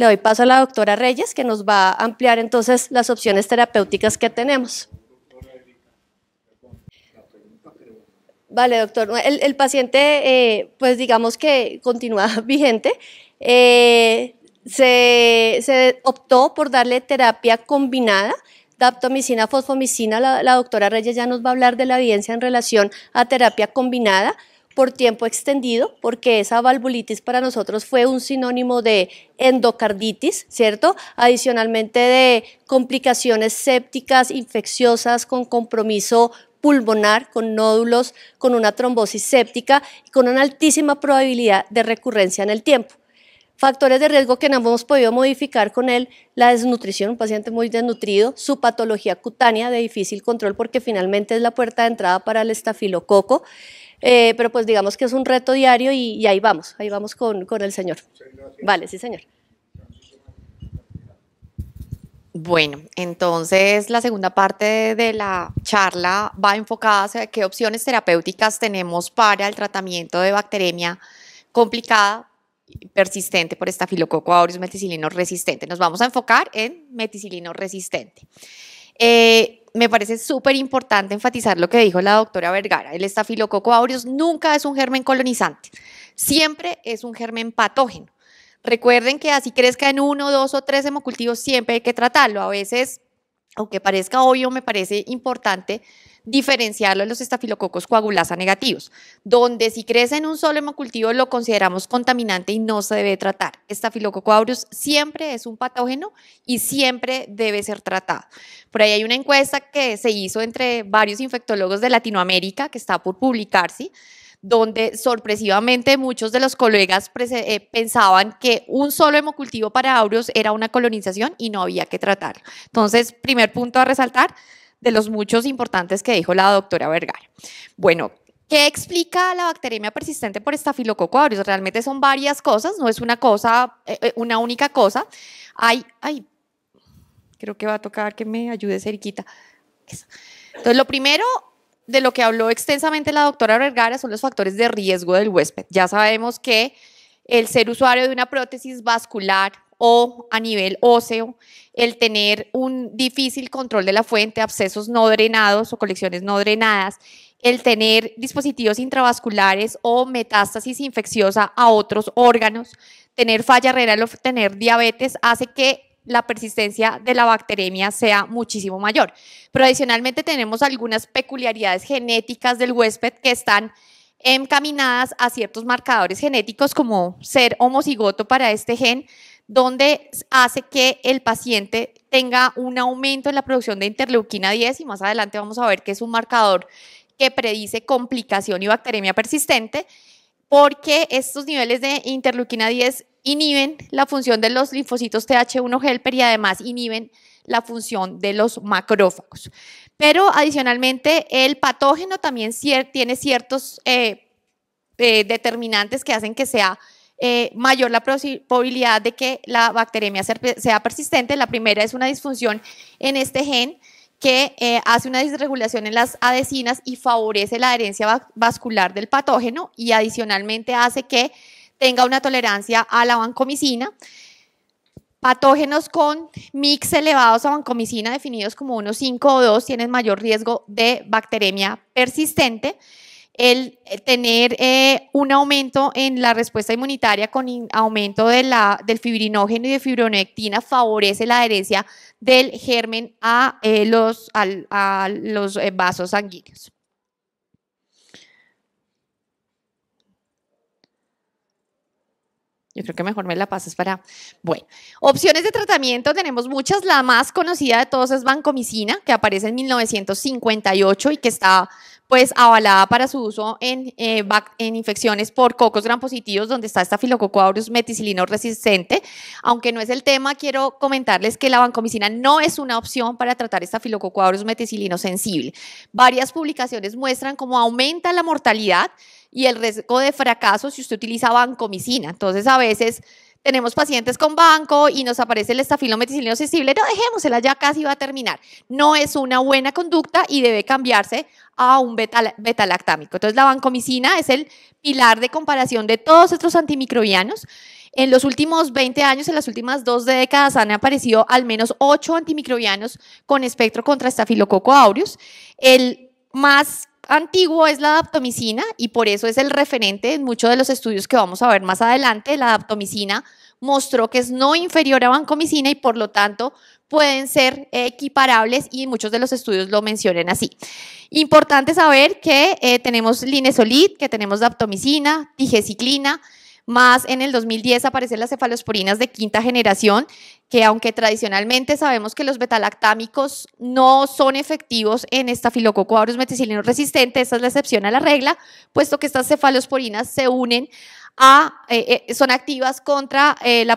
le doy paso a la doctora Reyes, que nos va a ampliar entonces las opciones terapéuticas que tenemos. Vale, doctor. El, paciente, eh, pues digamos que continúa vigente. Eh, se, optó por darle terapia combinada, daptomicina, fosfomicina. La, la, doctora Reyes ya nos va a hablar de la evidencia en relación a terapia combinada por tiempo extendido, porque esa valvulitis para nosotros fue un sinónimo de endocarditis, ¿cierto? Adicionalmente de complicaciones sépticas, infecciosas, con compromiso pulmonar, con nódulos, con una trombosis séptica y con una altísima probabilidad de recurrencia en el tiempo. Factores de riesgo que no hemos podido modificar con él, la desnutrición, un paciente muy desnutrido, su patología cutánea de difícil control porque finalmente es la puerta de entrada para el estafilococo, eh, pero pues digamos que es un reto diario y, ahí vamos, ahí vamos con, el Señor. Vale, sí, señor. Bueno, entonces la segunda parte de la charla va enfocada hacia qué opciones terapéuticas tenemos para el tratamiento de bacteremia complicada persistente por estafilococo aureus meticilino resistente. Nos vamos a enfocar en meticilino resistente. Eh, me parece súper importante enfatizar lo que dijo la doctora Vergara. El estafilococo aureus nunca es un germen colonizante, siempre es un germen patógeno. Recuerden que así crezca en uno, dos o tres hemocultivos, siempre hay que tratarlo. A veces, aunque parezca obvio, me parece importante diferenciarlo de los estafilococos coagulasa negativos, donde si crece en un solo hemocultivo lo consideramos contaminante y no se debe tratar. Estafilococo aureus siempre es un patógeno y siempre debe ser tratado. Por ahí hay una encuesta que se hizo entre varios infectólogos de Latinoamérica que está por publicarse donde sorpresivamente muchos de los colegas eh, pensaban que un solo hemocultivo para aureus era una colonización y no había que tratarlo. Entonces, primer punto a resaltar, de los muchos importantes que dijo la doctora Vergara. Bueno, ¿Qué explica la bacteremia persistente por estafilococo Realmente son varias cosas, no es una cosa, eh, eh, una única cosa. Hay, ay, creo que va a tocar que me ayude cerquita. Entonces, lo primero de lo que habló extensamente la doctora Vergara son los factores de riesgo del huésped. Ya sabemos que el ser usuario de una prótesis vascular o a nivel óseo, el tener un difícil control de la fuente, abscesos no drenados o colecciones no drenadas, el tener dispositivos intravasculares o metástasis infecciosa a otros órganos, tener falla renal o tener diabetes hace que la persistencia de la bacteremia sea muchísimo mayor. Pero adicionalmente tenemos algunas peculiaridades genéticas del huésped que están encaminadas a ciertos marcadores genéticos como ser homocigoto para este gen, donde hace que el paciente tenga un aumento en la producción de interleuquina 10 y más adelante vamos a ver que es un marcador que predice complicación y bacteremia persistente porque estos niveles de interleuquina 10 inhiben la función de los linfocitos TH1 helper y además inhiben la función de los macrófagos. Pero adicionalmente el patógeno también tiene ciertos eh, eh, determinantes que hacen que sea eh, mayor la probabilidad de que la bacteremia sea persistente. La primera es una disfunción en este gen que eh, hace una disregulación en las adhesinas y favorece la adherencia vascular del patógeno y adicionalmente hace que tenga una tolerancia a la vancomicina. Patógenos con mix elevados a vancomicina definidos como unos 5 o 2 tienen mayor riesgo de bacteremia persistente el eh, tener eh, un aumento en la respuesta inmunitaria con aumento de la, del fibrinógeno y de fibronectina favorece la adherencia del germen a, eh, los, a los vasos sanguíneos. Yo creo que mejor me la pasas para... Bueno, opciones de tratamiento tenemos muchas. La más conocida de todos es vancomicina, que aparece en 1958 y que está pues avalada para su uso en, eh, en infecciones por cocos gran positivos, donde está esta filococoaurus meticilino resistente. Aunque no es el tema, quiero comentarles que la vancomicina no es una opción para tratar esta filococoaurus meticilino sensible. Varias publicaciones muestran cómo aumenta la mortalidad y el riesgo de fracaso si usted utiliza vancomicina. Entonces, a veces tenemos pacientes con banco y nos aparece el estafilometicilino sensible, no dejémosela, ya casi va a terminar. No es una buena conducta y debe cambiarse a un betalactámico. Beta Entonces, la vancomicina es el pilar de comparación de todos estos antimicrobianos. En los últimos 20 años, en las últimas dos décadas, han aparecido al menos 8 antimicrobianos con espectro contra estafilococo aureus. El más antiguo es la adaptomicina y por eso es el referente en muchos de los estudios que vamos a ver más adelante. La adaptomicina mostró que es no inferior a vancomicina y por lo tanto pueden ser equiparables y muchos de los estudios lo mencionan así. Importante saber que eh, tenemos linesolid, que tenemos daptomicina, tigeciclina, más en el 2010 aparecen las cefalosporinas de quinta generación, que aunque tradicionalmente sabemos que los betalactámicos no son efectivos en esta aureus meticilino resistente, esta es la excepción a la regla, puesto que estas cefalosporinas se unen eh, eh, son activas contra eh, la,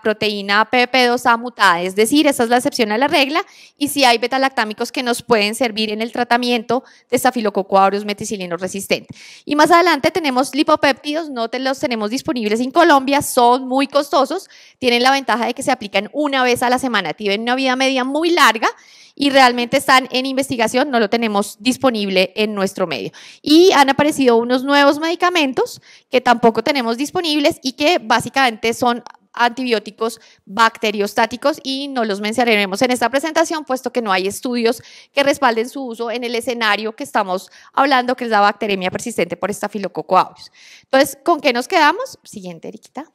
proteína PP2A mutada, es decir, esa es la excepción a la regla, y si hay betalactámicos que nos pueden servir en el tratamiento de estafilococo aureus meticilino resistente. Y más adelante tenemos lipopéptidos, no los tenemos disponibles en Colombia, son muy costosos, tienen la ventaja de que se aplican una vez a la semana, tienen una vida media muy larga, y realmente están en investigación, no lo tenemos disponible en nuestro medio. Y han aparecido unos nuevos medicamentos que tampoco tenemos disponibles y que básicamente son antibióticos bacteriostáticos y no los mencionaremos en esta presentación, puesto que no hay estudios que respalden su uso en el escenario que estamos hablando, que es la bacteremia persistente por aureus. Entonces, ¿con qué nos quedamos? Siguiente, Eriquita.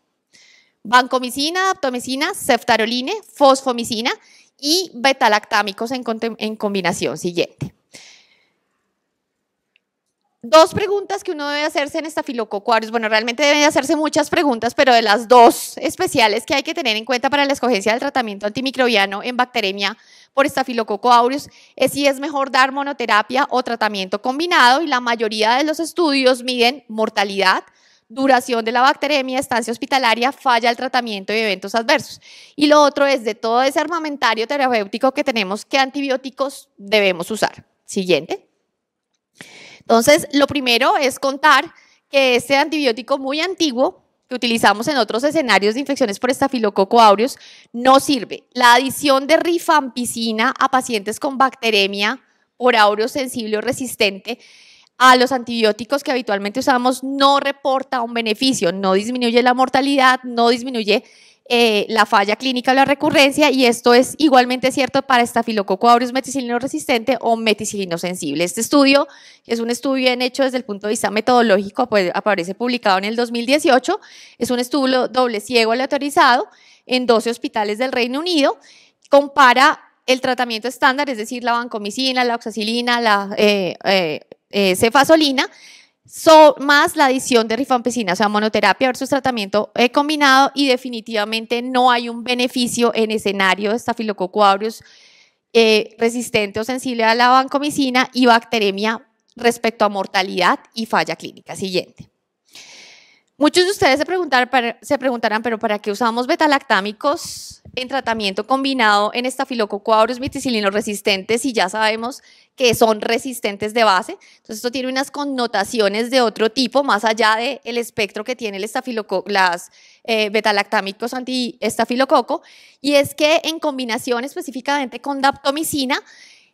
Vancomicina, aptomicina, ceftaroline, fosfomicina y betalactámicos en combinación. Siguiente dos preguntas que uno debe hacerse en aureus. Bueno, realmente deben hacerse muchas preguntas, pero de las dos especiales que hay que tener en cuenta para la escogencia del tratamiento antimicrobiano en bacteremia por aureus es si es mejor dar monoterapia o tratamiento combinado y la mayoría de los estudios miden mortalidad, duración de la bacteremia, estancia hospitalaria, falla al tratamiento y eventos adversos. Y lo otro es de todo ese armamentario terapéutico que tenemos, qué antibióticos debemos usar. Siguiente. Entonces, lo primero es contar que este antibiótico muy antiguo que utilizamos en otros escenarios de infecciones por estafilococo aureus no sirve. La adición de rifampicina a pacientes con bacteremia por aureus sensible o resistente a los antibióticos que habitualmente usamos no reporta un beneficio, no disminuye la mortalidad, no disminuye eh, la falla clínica o la recurrencia, y esto es igualmente cierto para estafilococo aureus meticilino resistente o meticilino sensible. Este estudio es un estudio bien hecho desde el punto de vista metodológico, pues aparece publicado en el 2018, es un estudio doble ciego aleatorizado en 12 hospitales del Reino Unido, compara el tratamiento estándar, es decir, la vancomicina, la oxacilina, la eh, eh, cefasolina, más la adición de rifampicina, o sea, monoterapia versus tratamiento combinado y definitivamente no hay un beneficio en escenario de estafilococo aureus eh, resistente o sensible a la vancomicina y bacteremia respecto a mortalidad y falla clínica. Siguiente. Muchos de ustedes se, se preguntarán, pero ¿para qué usamos betalactámicos en tratamiento combinado en estafilococcus miticilinos resistentes y ya sabemos que son resistentes de base. Entonces esto tiene unas connotaciones de otro tipo más allá del el espectro que tiene el estafilococo, las eh, betalactámicos y es que en combinación específicamente con daptomicina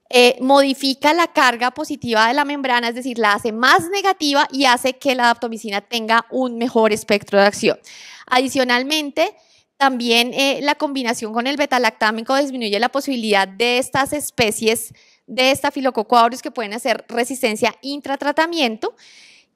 eh, modifica la carga positiva de la membrana, es decir, la hace más negativa y hace que la daptomicina tenga un mejor espectro de acción. Adicionalmente, también eh, la combinación con el betalactámico disminuye la posibilidad de estas especies de estafilococo que pueden hacer resistencia intratratamiento.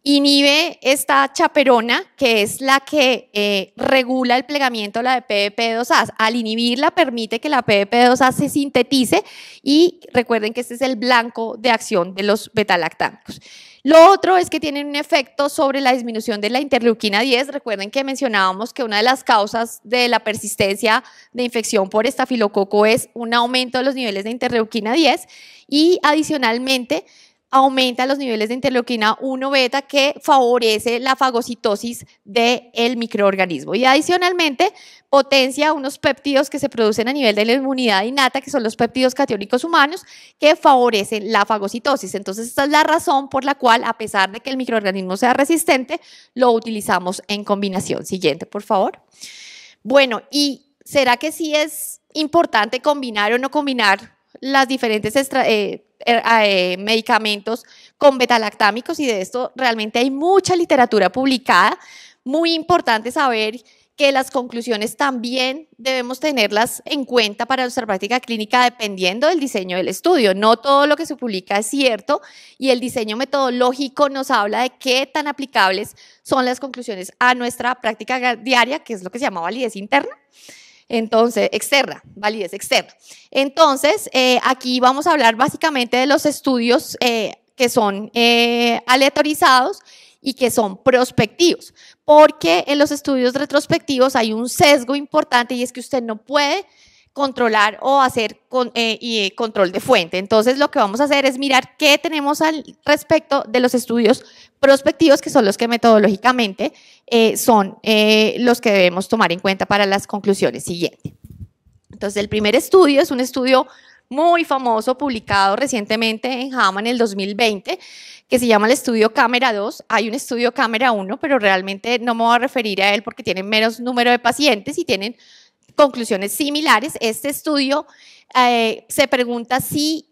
Inhibe esta chaperona, que es la que eh, regula el plegamiento de la pbp 2 a Al inhibirla permite que la PVP2A se sintetice y recuerden que este es el blanco de acción de los betalactámicos. Lo otro es que tienen un efecto sobre la disminución de la interleuquina 10. Recuerden que mencionábamos que una de las causas de la persistencia de infección por estafilococo es un aumento de los niveles de interleuquina 10 y adicionalmente aumenta los niveles de interleuquina 1 beta que favorece la fagocitosis del microorganismo. Y adicionalmente potencia unos péptidos que se producen a nivel de la inmunidad innata, que son los péptidos cateóricos humanos, que favorecen la fagocitosis. Entonces, esta es la razón por la cual, a pesar de que el microorganismo sea resistente, lo utilizamos en combinación. Siguiente, por favor. Bueno, ¿y será que sí es importante combinar o no combinar las diferentes eh, er-, ah, eh, medicamentos con betalactámicos y de esto realmente hay mucha literatura publicada. Muy importante saber que las conclusiones también debemos tenerlas en cuenta para nuestra práctica clínica dependiendo del diseño del estudio. No todo lo que se publica es cierto y el diseño metodológico nos habla de qué tan aplicables son las conclusiones a nuestra práctica diaria, que es lo que se llama validez interna. Entonces, externa, validez externa. Entonces, eh, aquí vamos a hablar básicamente de los estudios eh, que son eh, aleatorizados y que son prospectivos, porque en los estudios retrospectivos hay un sesgo importante y es que usted no puede controlar o hacer control de fuente. Entonces, lo que vamos a hacer es mirar qué tenemos al respecto de los estudios prospectivos, que son los que metodológicamente eh, son eh, los que debemos tomar en cuenta para las conclusiones siguientes. Entonces, el primer estudio es un estudio muy famoso, publicado recientemente en JAMA en el 2020, que se llama el estudio Cámara 2. Hay un estudio Cámara 1, pero realmente no me voy a referir a él porque tienen menos número de pacientes y tienen conclusiones similares. Este estudio eh, se pregunta si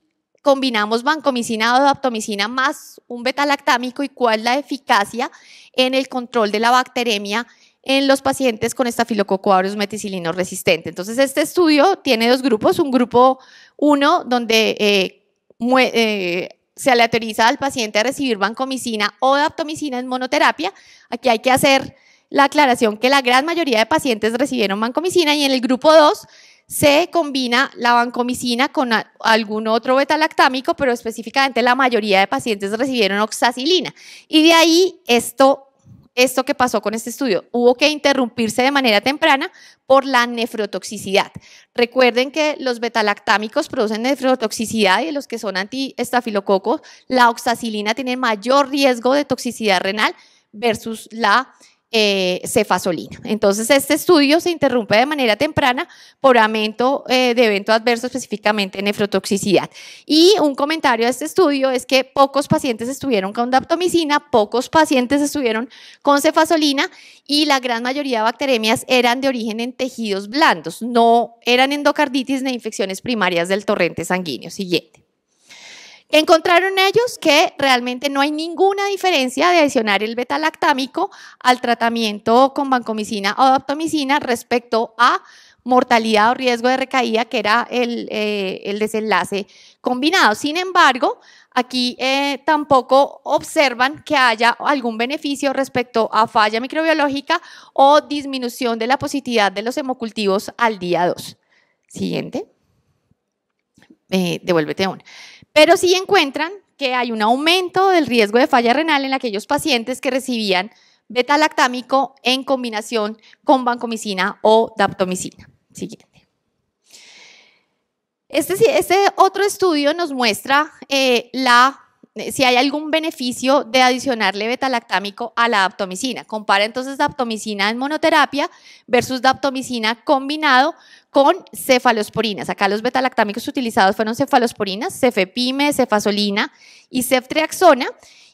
combinamos vancomicina o daptomicina más un beta-lactámico y cuál es la eficacia en el control de la bacteremia en los pacientes con estafilococo aureus meticilino resistente. Entonces, este estudio tiene dos grupos, un grupo 1 donde eh, eh, se aleatoriza al paciente a recibir vancomicina o daptomicina en monoterapia. Aquí hay que hacer la aclaración que la gran mayoría de pacientes recibieron vancomicina y en el grupo 2 se combina la vancomicina con algún otro betalactámico, pero específicamente la mayoría de pacientes recibieron oxacilina. Y de ahí esto esto que pasó con este estudio. Hubo que interrumpirse de manera temprana por la nefrotoxicidad. Recuerden que los betalactámicos producen nefrotoxicidad y los que son antiestafilococos, la oxacilina tiene mayor riesgo de toxicidad renal versus la eh, cefasolina. Entonces, este estudio se interrumpe de manera temprana por aumento eh, de evento adverso, específicamente nefrotoxicidad. Y un comentario de este estudio es que pocos pacientes estuvieron con daptomicina, pocos pacientes estuvieron con cefasolina y la gran mayoría de bacteremias eran de origen en tejidos blandos, no eran endocarditis ni infecciones primarias del torrente sanguíneo. Siguiente encontraron ellos? Que realmente no hay ninguna diferencia de adicionar el beta-lactámico al tratamiento con vancomicina o adaptomicina respecto a mortalidad o riesgo de recaída, que era el, eh, desenlace combinado. Sin embargo, aquí eh, tampoco observan que haya algún beneficio respecto a falla microbiológica o disminución de la positividad de los hemocultivos al día 2. Siguiente. Eh, devuélvete una. Pero sí encuentran que hay un aumento del riesgo de falla renal en aquellos pacientes que recibían beta-lactámico en combinación con vancomicina o daptomicina. Siguiente. Este, este otro estudio nos muestra eh, la eh, si hay algún beneficio de adicionarle betalactámico a la daptomicina. Compara entonces daptomicina en monoterapia versus daptomicina combinado con cefalosporinas. Acá los betalactámicos utilizados fueron cefalosporinas, cefepime, cefasolina y ceftriaxona.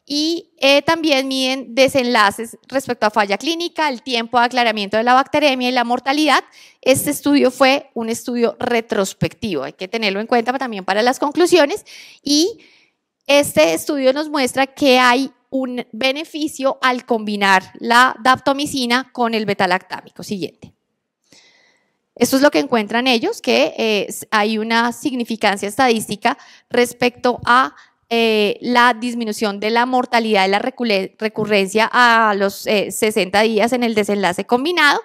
Y eh, también miden desenlaces respecto a falla clínica, el tiempo de aclaramiento de la bacteremia y la mortalidad. Este estudio fue un estudio retrospectivo, hay que tenerlo en cuenta también para las conclusiones. Y este estudio nos muestra que hay un beneficio al combinar la daptomicina con el betalactámico. Siguiente. Esto es lo que encuentran ellos, que eh, hay una significancia estadística respecto a eh, la disminución de la mortalidad y la recurrencia a los 60 eh, días en el desenlace combinado.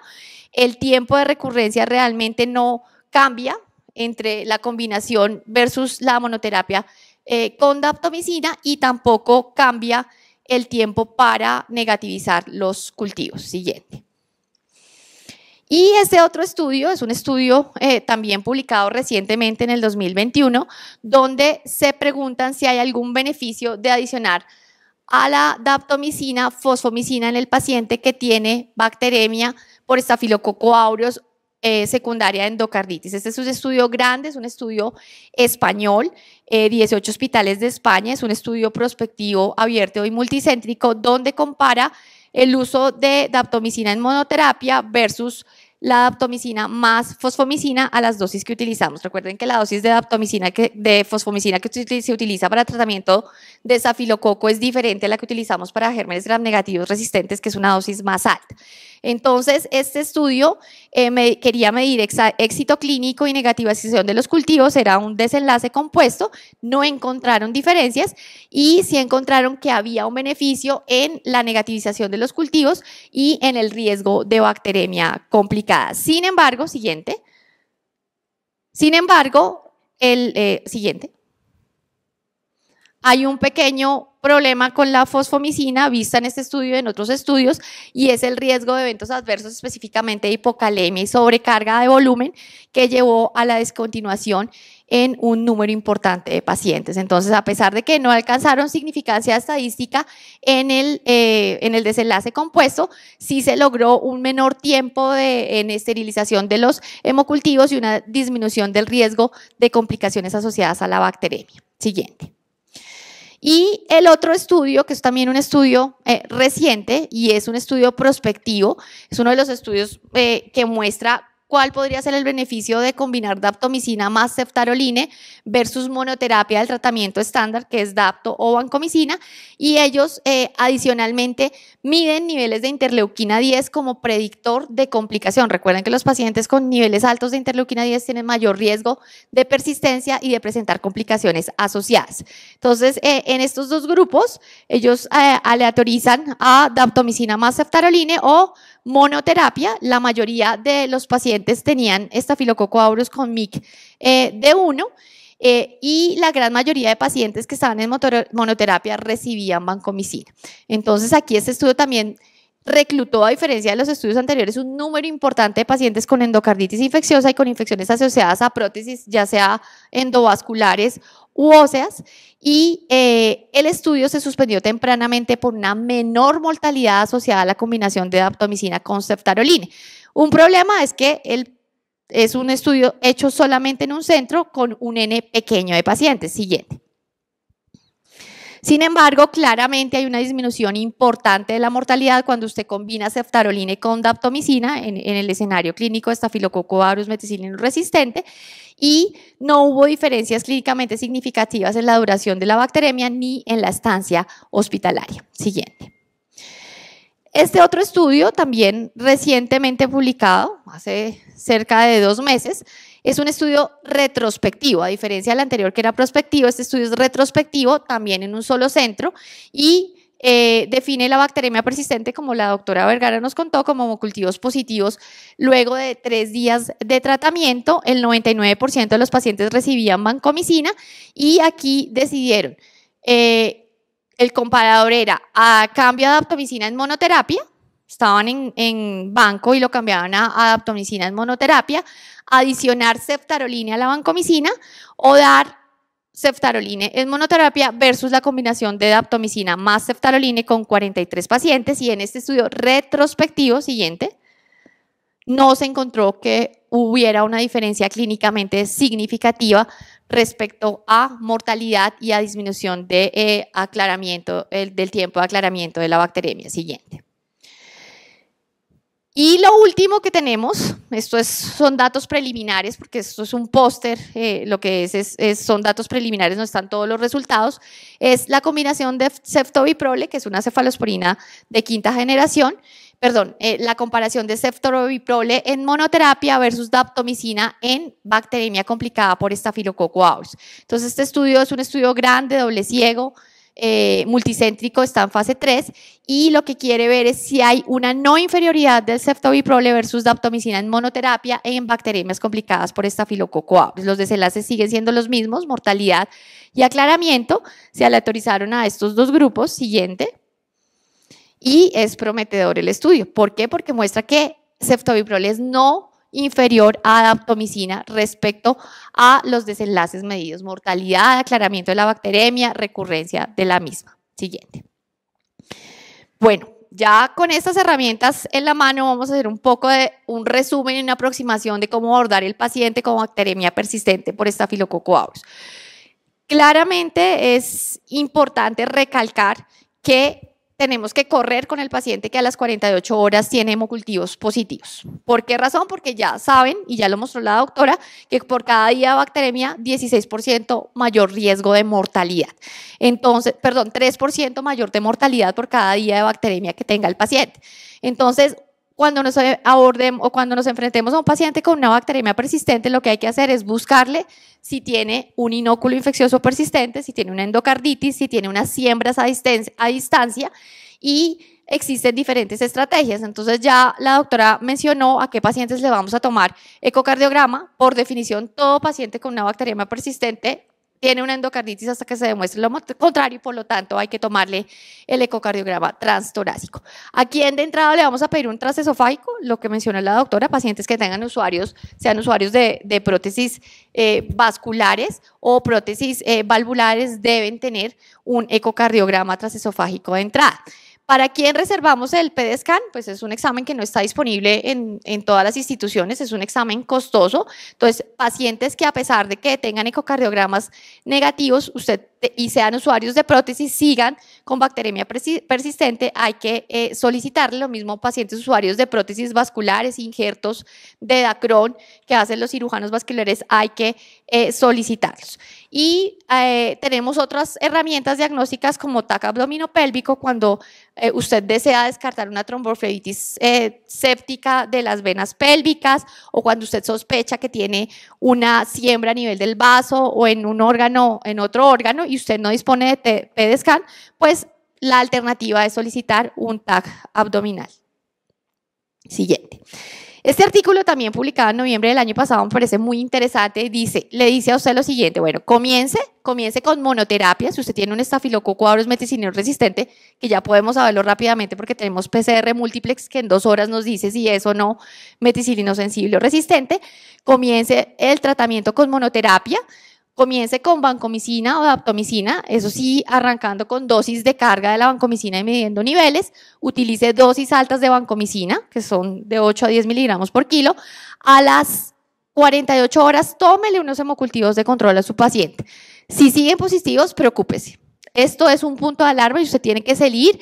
El tiempo de recurrencia realmente no cambia entre la combinación versus la monoterapia eh, con daptomicina y tampoco cambia el tiempo para negativizar los cultivos. Siguiente. Y este otro estudio es un estudio eh, también publicado recientemente en el 2021, donde se preguntan si hay algún beneficio de adicionar a la daptomicina, fosfomicina en el paciente que tiene bacteremia por estafilococo eh, secundaria de endocarditis. Este es un estudio grande, es un estudio español 18 eh, hospitales de España. Es un estudio prospectivo abierto y multicéntrico donde compara el uso de daptomicina en monoterapia versus la daptomicina más fosfomicina a las dosis que utilizamos. Recuerden que la dosis de daptomicina que, de fosfomicina que se utiliza para tratamiento de zafilococo es diferente a la que utilizamos para gérmenes gram negativos resistentes, que es una dosis más alta. Entonces, este estudio eh, quería medir éxito clínico y negativización de los cultivos, era un desenlace compuesto, no encontraron diferencias y sí encontraron que había un beneficio en la negativización de los cultivos y en el riesgo de bacteremia complicada. Sin embargo, siguiente. Sin embargo, el eh, siguiente. Hay un pequeño problema con la fosfomicina vista en este estudio y en otros estudios y es el riesgo de eventos adversos, específicamente hipocalemia y sobrecarga de volumen que llevó a la descontinuación en un número importante de pacientes. Entonces, a pesar de que no alcanzaron significancia estadística en el, eh, en el desenlace compuesto, sí se logró un menor tiempo de, en esterilización de los hemocultivos y una disminución del riesgo de complicaciones asociadas a la bacteremia. Siguiente. Y el otro estudio, que es también un estudio eh, reciente y es un estudio prospectivo, es uno de los estudios eh, que muestra cuál podría ser el beneficio de combinar daptomicina más ceftaroline versus monoterapia del tratamiento estándar que es dapto o vancomicina y ellos eh, adicionalmente miden niveles de interleuquina 10 como predictor de complicación. Recuerden que los pacientes con niveles altos de interleuquina 10 tienen mayor riesgo de persistencia y de presentar complicaciones asociadas. Entonces, eh, en estos dos grupos, ellos eh, aleatorizan a daptomicina más ceftaroline o monoterapia, la mayoría de los pacientes tenían estafilococo aureus con MIC eh, de 1 eh, y la gran mayoría de pacientes que estaban en monoterapia recibían vancomicina. Entonces aquí este estudio también reclutó, a diferencia de los estudios anteriores, un número importante de pacientes con endocarditis infecciosa y con infecciones asociadas a prótesis, ya sea endovasculares u óseas, y eh, el estudio se suspendió tempranamente por una menor mortalidad asociada a la combinación de adaptomicina con ceftaroline. Un problema es que es un estudio hecho solamente en un centro con un N pequeño de pacientes. Siguiente. Sin embargo, claramente hay una disminución importante de la mortalidad cuando usted combina ceftarolina con daptomicina en, el escenario clínico de estafilococo resistente y no hubo diferencias clínicamente significativas en la duración de la bacteremia ni en la estancia hospitalaria. Siguiente. Este otro estudio, también recientemente publicado, hace cerca de dos meses, es un estudio retrospectivo, a diferencia del anterior que era prospectivo, este estudio es retrospectivo también en un solo centro y eh, define la bacteremia persistente, como la doctora Vergara nos contó, como cultivos positivos. Luego de tres días de tratamiento, el 99% de los pacientes recibían vancomicina y aquí decidieron, eh, el comparador era a cambio de adaptomicina en monoterapia, estaban en, banco y lo cambiaban a, adaptomicina en monoterapia, adicionar ceftaroline a la vancomicina o dar ceftaroline en monoterapia versus la combinación de adaptomicina más ceftaroline con 43 pacientes y en este estudio retrospectivo siguiente no se encontró que hubiera una diferencia clínicamente significativa respecto a mortalidad y a disminución de eh, aclaramiento, del tiempo de aclaramiento de la bacteremia siguiente. Y lo último que tenemos, esto es, son datos preliminares, porque esto es un póster, eh, lo que es, son datos preliminares, no están todos los resultados, es la combinación de ceftobiprole, que es una cefalosporina de quinta generación, perdón, eh, la comparación de ceftobiprole en monoterapia versus daptomicina en bacteremia complicada por estafilococo aureus. Entonces, este estudio es un estudio grande, doble ciego, eh, multicéntrico está en fase 3 y lo que quiere ver es si hay una no inferioridad del ceftobiprole versus daptomicina en monoterapia e en bacterias complicadas por estafilococoa. Pues, los desenlaces siguen siendo los mismos, mortalidad y aclaramiento. Se aleatorizaron a estos dos grupos, siguiente. Y es prometedor el estudio. ¿Por qué? Porque muestra que ceftobiprole es no inferior a adaptomicina respecto a los desenlaces medidos, mortalidad, aclaramiento de la bacteremia, recurrencia de la misma. Siguiente. Bueno, ya con estas herramientas en la mano vamos a hacer un poco de un resumen y una aproximación de cómo abordar el paciente con bacteremia persistente por estafilococcus Claramente es importante recalcar que tenemos que correr con el paciente que a las 48 horas tiene hemocultivos positivos. ¿Por qué razón? Porque ya saben, y ya lo mostró la doctora, que por cada día de bacteremia, 16% mayor riesgo de mortalidad. Entonces, perdón, 3% mayor de mortalidad por cada día de bacteremia que tenga el paciente. Entonces, cuando nos abordemos o cuando nos enfrentemos a un paciente con una bacteriemia persistente, lo que hay que hacer es buscarle si tiene un inóculo infeccioso persistente, si tiene una endocarditis, si tiene unas siembras a distancia, a distancia y existen diferentes estrategias. Entonces ya la doctora mencionó a qué pacientes le vamos a tomar ecocardiograma. Por definición, todo paciente con una bacteriemia persistente tiene una endocarditis hasta que se demuestre lo contrario y por lo tanto hay que tomarle el ecocardiograma transtorácico. Aquí en de entrada le vamos a pedir un transesofágico, lo que mencionó la doctora, pacientes que tengan usuarios, sean usuarios de, prótesis eh, vasculares o prótesis eh, valvulares deben tener un ecocardiograma transesofágico de entrada. ¿Para quién reservamos el PD-SCAN? Pues es un examen que no está disponible en, todas las instituciones, es un examen costoso. Entonces, pacientes que a pesar de que tengan ecocardiogramas negativos usted, y sean usuarios de prótesis, sigan con bacteremia persistente hay que eh, solicitarle lo mismo pacientes usuarios de prótesis vasculares, injertos de Dacron que hacen los cirujanos vasculares, hay que eh, solicitarlos. Y eh, tenemos otras herramientas diagnósticas como TAC abdominopélvico cuando usted desea descartar una tromboflebitis séptica de las venas pélvicas o cuando usted sospecha que tiene una siembra a nivel del vaso o en un órgano, en otro órgano y usted no dispone de PDSCAN, pues la alternativa es solicitar un tag abdominal. Siguiente. Este artículo también publicado en noviembre del año pasado me parece muy interesante. Dice, le dice a usted lo siguiente, bueno, comience, comience con monoterapia. Si usted tiene un estafilococo es meticilino resistente, que ya podemos saberlo rápidamente porque tenemos PCR múltiplex que en dos horas nos dice si es o no meticilino sensible o resistente. Comience el tratamiento con monoterapia comience con vancomicina o daptomicina, eso sí, arrancando con dosis de carga de la vancomicina y midiendo niveles, utilice dosis altas de vancomicina, que son de 8 a 10 miligramos por kilo, a las 48 horas tómele unos hemocultivos de control a su paciente. Si siguen positivos, preocúpese. Esto es un punto de alarma y usted tiene que salir.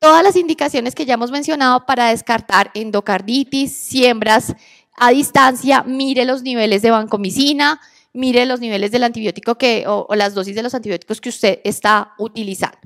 todas las indicaciones que ya hemos mencionado para descartar endocarditis, siembras a distancia, mire los niveles de vancomicina, mire los niveles del antibiótico que, o, las dosis de los antibióticos que usted está utilizando.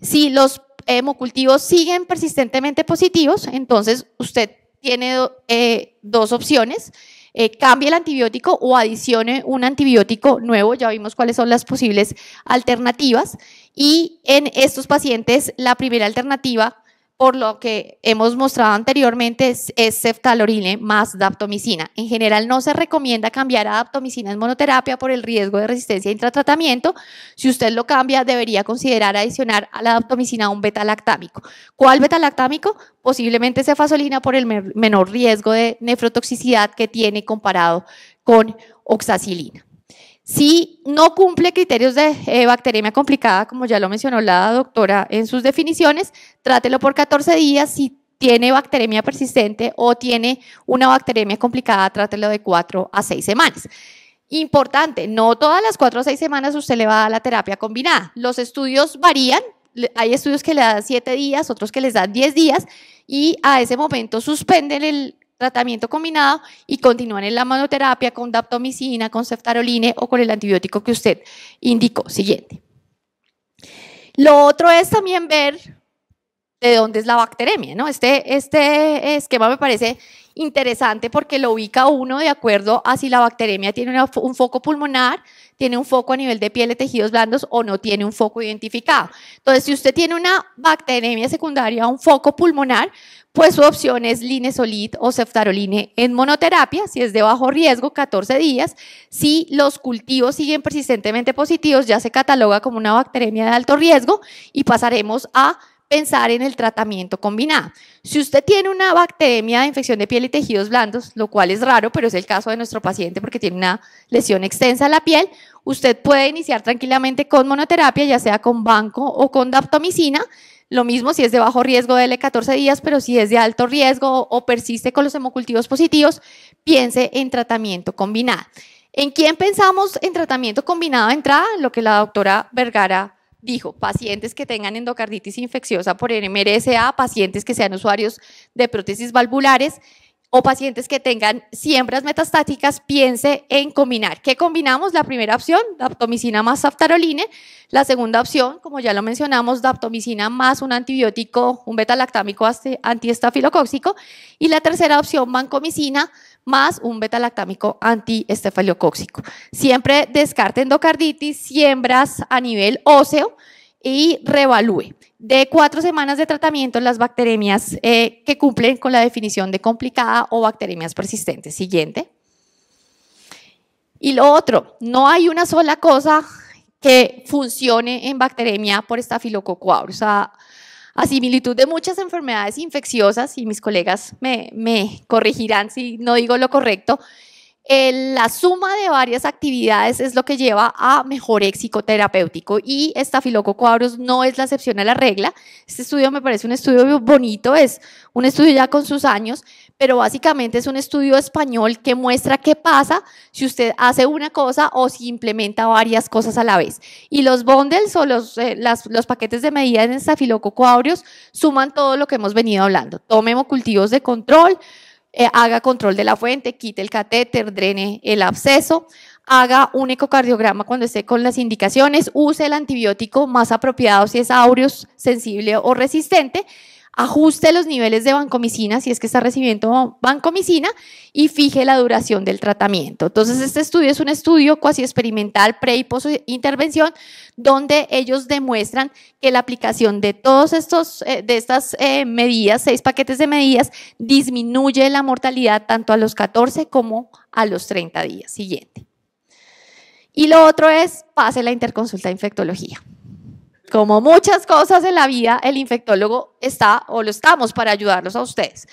Si los hemocultivos siguen persistentemente positivos, entonces usted tiene eh, dos opciones. Eh, cambie el antibiótico o adicione un antibiótico nuevo, ya vimos cuáles son las posibles alternativas. Y en estos pacientes, la primera alternativa por lo que hemos mostrado anteriormente, es ceftalorine más daptomicina. En general, no se recomienda cambiar a daptomicina en monoterapia por el riesgo de resistencia a intratratamiento. Si usted lo cambia, debería considerar adicionar a la daptomicina un beta-lactámico. ¿Cuál beta-lactámico? Posiblemente cefasolina por el menor riesgo de nefrotoxicidad que tiene comparado con oxacilina. Si no cumple criterios de eh, bacteremia complicada, como ya lo mencionó la doctora en sus definiciones, trátelo por 14 días. Si tiene bacteremia persistente o tiene una bacteremia complicada, trátelo de 4 a 6 semanas. Importante, no todas las 4 o 6 semanas usted le va a dar la terapia combinada. Los estudios varían, hay estudios que le dan 7 días, otros que les dan 10 días y a ese momento suspenden el tratamiento combinado y continúan en la monoterapia con daptomicina, con ceftaroline o con el antibiótico que usted indicó. Siguiente. Lo otro es también ver de dónde es la bacteremia, ¿no? Este, este esquema me parece interesante porque lo ubica uno de acuerdo a si la bacteremia tiene un foco pulmonar, tiene un foco a nivel de piel y tejidos blandos o no tiene un foco identificado. Entonces, si usted tiene una bacteremia secundaria, un foco pulmonar, pues su opción es linesolid o ceftaroline en monoterapia, si es de bajo riesgo, 14 días. Si los cultivos siguen persistentemente positivos, ya se cataloga como una bacteremia de alto riesgo y pasaremos a pensar en el tratamiento combinado. Si usted tiene una bacteremia de infección de piel y tejidos blandos, lo cual es raro, pero es el caso de nuestro paciente porque tiene una lesión extensa en la piel, usted puede iniciar tranquilamente con monoterapia, ya sea con banco o con daptomicina. Lo mismo si es de bajo riesgo, de l 14 días, pero si es de alto riesgo o persiste con los hemocultivos positivos, piense en tratamiento combinado. ¿En quién pensamos en tratamiento combinado de entrada? Lo que la doctora Vergara dijo, pacientes que tengan endocarditis infecciosa por MRSA, pacientes que sean usuarios de prótesis valvulares, o pacientes que tengan siembras metastáticas, piense en combinar. ¿Qué combinamos? La primera opción, daptomicina más saftaroline. La segunda opción, como ya lo mencionamos, daptomicina más un antibiótico, un betalactámico lactámico antiestafilocóxico. Y la tercera opción, vancomicina más un betalactámico lactámico antiestafilocóxico. Siempre descarte endocarditis, siembras a nivel óseo y revalúe, De cuatro semanas de tratamiento, las bacteremias eh, que cumplen con la definición de complicada o bacteremias persistentes. Siguiente. Y lo otro, no hay una sola cosa que funcione en bacteremia por estafilococo O sea, a similitud de muchas enfermedades infecciosas, y mis colegas me, me corregirán si no digo lo correcto, la suma de varias actividades es lo que lleva a mejor éxito terapéutico y aureus no es la excepción a la regla. Este estudio me parece un estudio bonito, es un estudio ya con sus años, pero básicamente es un estudio español que muestra qué pasa si usted hace una cosa o si implementa varias cosas a la vez. Y los bundles o los, eh, los paquetes de medidas en aureus suman todo lo que hemos venido hablando. Tomemos cultivos de control, eh, haga control de la fuente, quite el catéter, drene el absceso, haga un ecocardiograma cuando esté con las indicaciones, use el antibiótico más apropiado si es aureus, sensible o resistente ajuste los niveles de vancomicina si es que está recibiendo vancomicina y fije la duración del tratamiento. Entonces, este estudio es un estudio cuasi experimental pre y post intervención donde ellos demuestran que la aplicación de todos estos eh, de estas eh, medidas, seis paquetes de medidas, disminuye la mortalidad tanto a los 14 como a los 30 días siguiente. Y lo otro es pase la interconsulta de infectología. Como muchas cosas en la vida, el infectólogo está o lo estamos para ayudarlos a ustedes.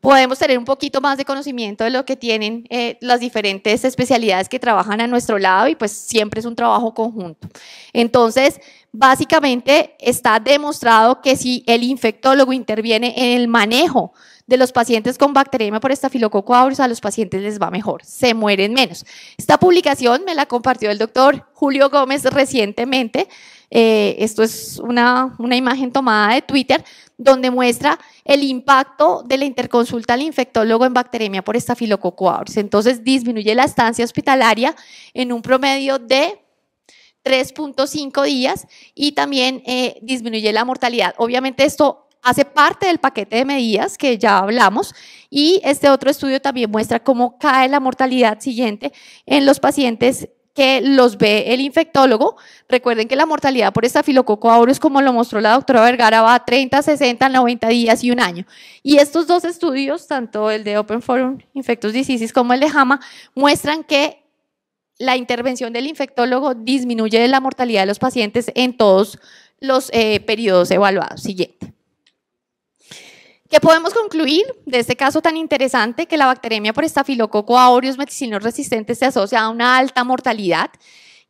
Podemos tener un poquito más de conocimiento de lo que tienen eh, las diferentes especialidades que trabajan a nuestro lado y pues siempre es un trabajo conjunto. Entonces, básicamente está demostrado que si el infectólogo interviene en el manejo de los pacientes con bacteriemia por estafilococo aureus a los pacientes les va mejor, se mueren menos. Esta publicación me la compartió el doctor Julio Gómez recientemente, eh, esto es una, imagen tomada de Twitter donde muestra el impacto de la interconsulta al infectólogo en bacteremia por estafilococo Entonces disminuye la estancia hospitalaria en un promedio de 3.5 días y también eh, disminuye la mortalidad. Obviamente esto hace parte del paquete de medidas que ya hablamos y este otro estudio también muestra cómo cae la mortalidad siguiente en los pacientes que los ve el infectólogo. Recuerden que la mortalidad por estafilococo es como lo mostró la doctora Vergara, va a 30, 60, 90 días y un año. Y estos dos estudios, tanto el de Open Forum Infectos Diseases como el de JAMA, muestran que la intervención del infectólogo disminuye la mortalidad de los pacientes en todos los eh, periodos evaluados. Siguiente. ¿Qué podemos concluir de este caso tan interesante? Que la bacteremia por estafilococo aureus medicinos resistente se asocia a una alta mortalidad,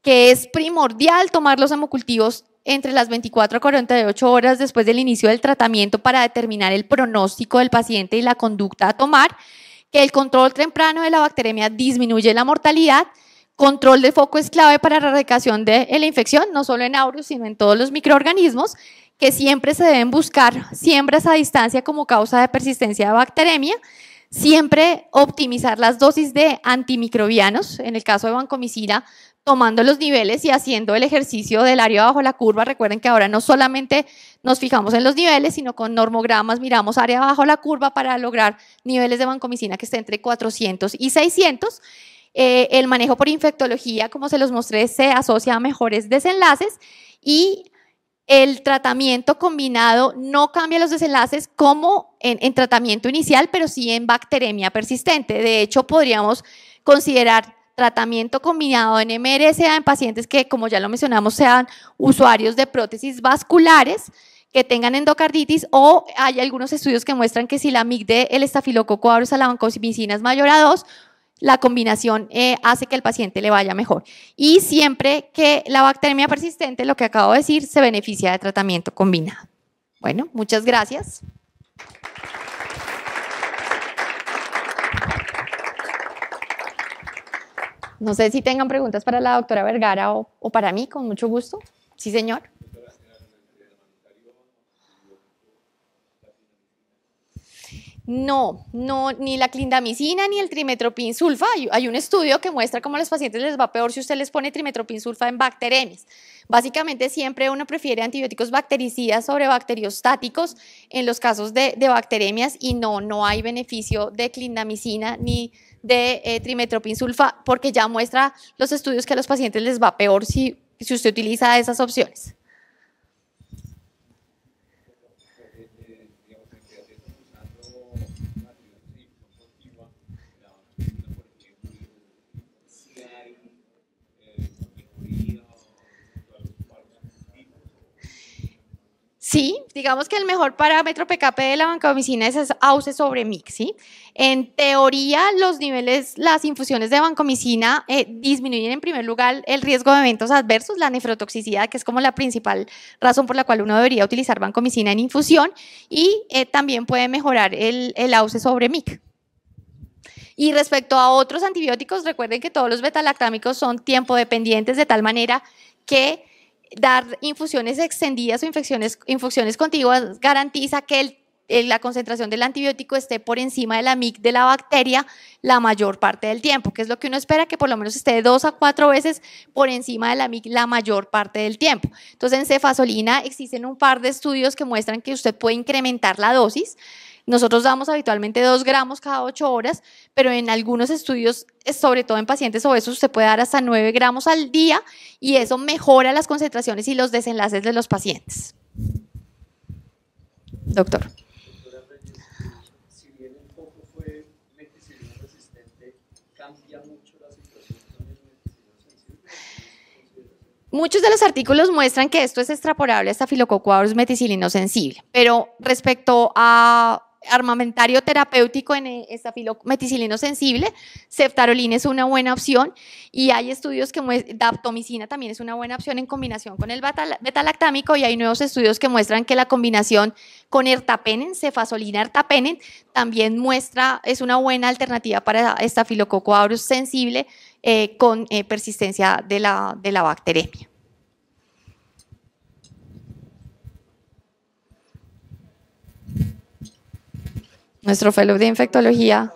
que es primordial tomar los hemocultivos entre las 24 a 48 horas después del inicio del tratamiento para determinar el pronóstico del paciente y la conducta a tomar, que el control temprano de la bacteremia disminuye la mortalidad, control de foco es clave para la erradicación de la infección, no solo en aureus, sino en todos los microorganismos, que siempre se deben buscar siempre a distancia como causa de persistencia de bacteremia, siempre optimizar las dosis de antimicrobianos, en el caso de vancomicina, tomando los niveles y haciendo el ejercicio del área bajo la curva. Recuerden que ahora no solamente nos fijamos en los niveles, sino con normogramas miramos área bajo la curva para lograr niveles de vancomicina que esté entre 400 y 600. Eh, el manejo por infectología, como se los mostré, se asocia a mejores desenlaces y el tratamiento combinado no cambia los desenlaces como en, tratamiento inicial, pero sí en bacteremia persistente. De hecho, podríamos considerar tratamiento combinado en MRSA en pacientes que, como ya lo mencionamos, sean usuarios de prótesis vasculares, que tengan endocarditis o hay algunos estudios que muestran que si la MIG el estafilococo aureus a la vancomicina es mayor a 2, la combinación eh, hace que el paciente le vaya mejor. Y siempre que la bacteremia persistente, lo que acabo de decir, se beneficia de tratamiento combinado. Bueno, muchas gracias. No sé si tengan preguntas para la doctora Vergara o para mí, con mucho gusto. Sí, señor. No, no, ni la clindamicina ni el trimetropin sulfa. Hay, un estudio que muestra cómo a los pacientes les va peor si usted les pone trimetropin sulfa en bacteremias. Básicamente siempre uno prefiere antibióticos bactericidas sobre bacteriostáticos en los casos de, bacteremias y no, no hay beneficio de clindamicina ni de eh, trimetropin sulfa porque ya muestra los estudios que a los pacientes les va peor si usted utiliza esas opciones. Sí, digamos que el mejor parámetro PKP de la vancomicina es auce sobre MIC, ¿sí? En teoría, los niveles, las infusiones de vancomicina eh, disminuyen en primer lugar el riesgo de eventos adversos, la nefrotoxicidad, que es como la principal razón por la cual uno debería utilizar vancomicina en infusión, y eh, también puede mejorar el, el sobre MIC. Y respecto a otros antibióticos, recuerden que todos los betalactámicos son tiempo dependientes de tal manera que dar infusiones extendidas o infecciones, infusiones contiguas garantiza que la concentración del antibiótico esté por encima de la MIC de la bacteria la mayor parte del tiempo, que es lo que uno espera que por lo menos esté dos a cuatro veces por encima de la MIC la mayor parte del tiempo. Entonces, en cefasolina existen un par de estudios que muestran que usted puede incrementar la dosis nosotros damos habitualmente 2 gramos cada 8 horas, pero en algunos estudios, eh, sobre todo en pacientes obesos, se puede dar hasta 9 gramos al día y eso mejora las concentraciones y los desenlaces de los pacientes. Doctor. Muchos de los artículos muestran que esto es extrapolable hasta filococcus meticilino sensible, pero respecto a armamentario terapéutico en eh, meticilino sensible, ceftarolina es una buena opción y hay estudios que muestran, daptomicina también es una buena opción en combinación con el betalactámico y hay nuevos estudios que muestran que la combinación con ertapenen, cefasolina ertapenen, también muestra, es una buena alternativa para estafilococo aureus sensible eh, con eh, persistencia de la bacteremia. nuestro fellow de infectología.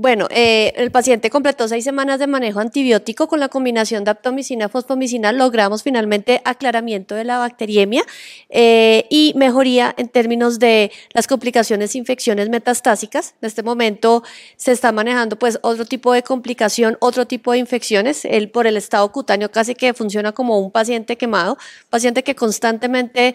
Bueno, eh, el paciente completó seis semanas de manejo antibiótico con la combinación de aptomicina fosfomicina. Logramos finalmente aclaramiento de la bacteriemia eh, y mejoría en términos de las complicaciones infecciones metastásicas. En este momento se está manejando pues otro tipo de complicación, otro tipo de infecciones. Él por el estado cutáneo casi que funciona como un paciente quemado, paciente que constantemente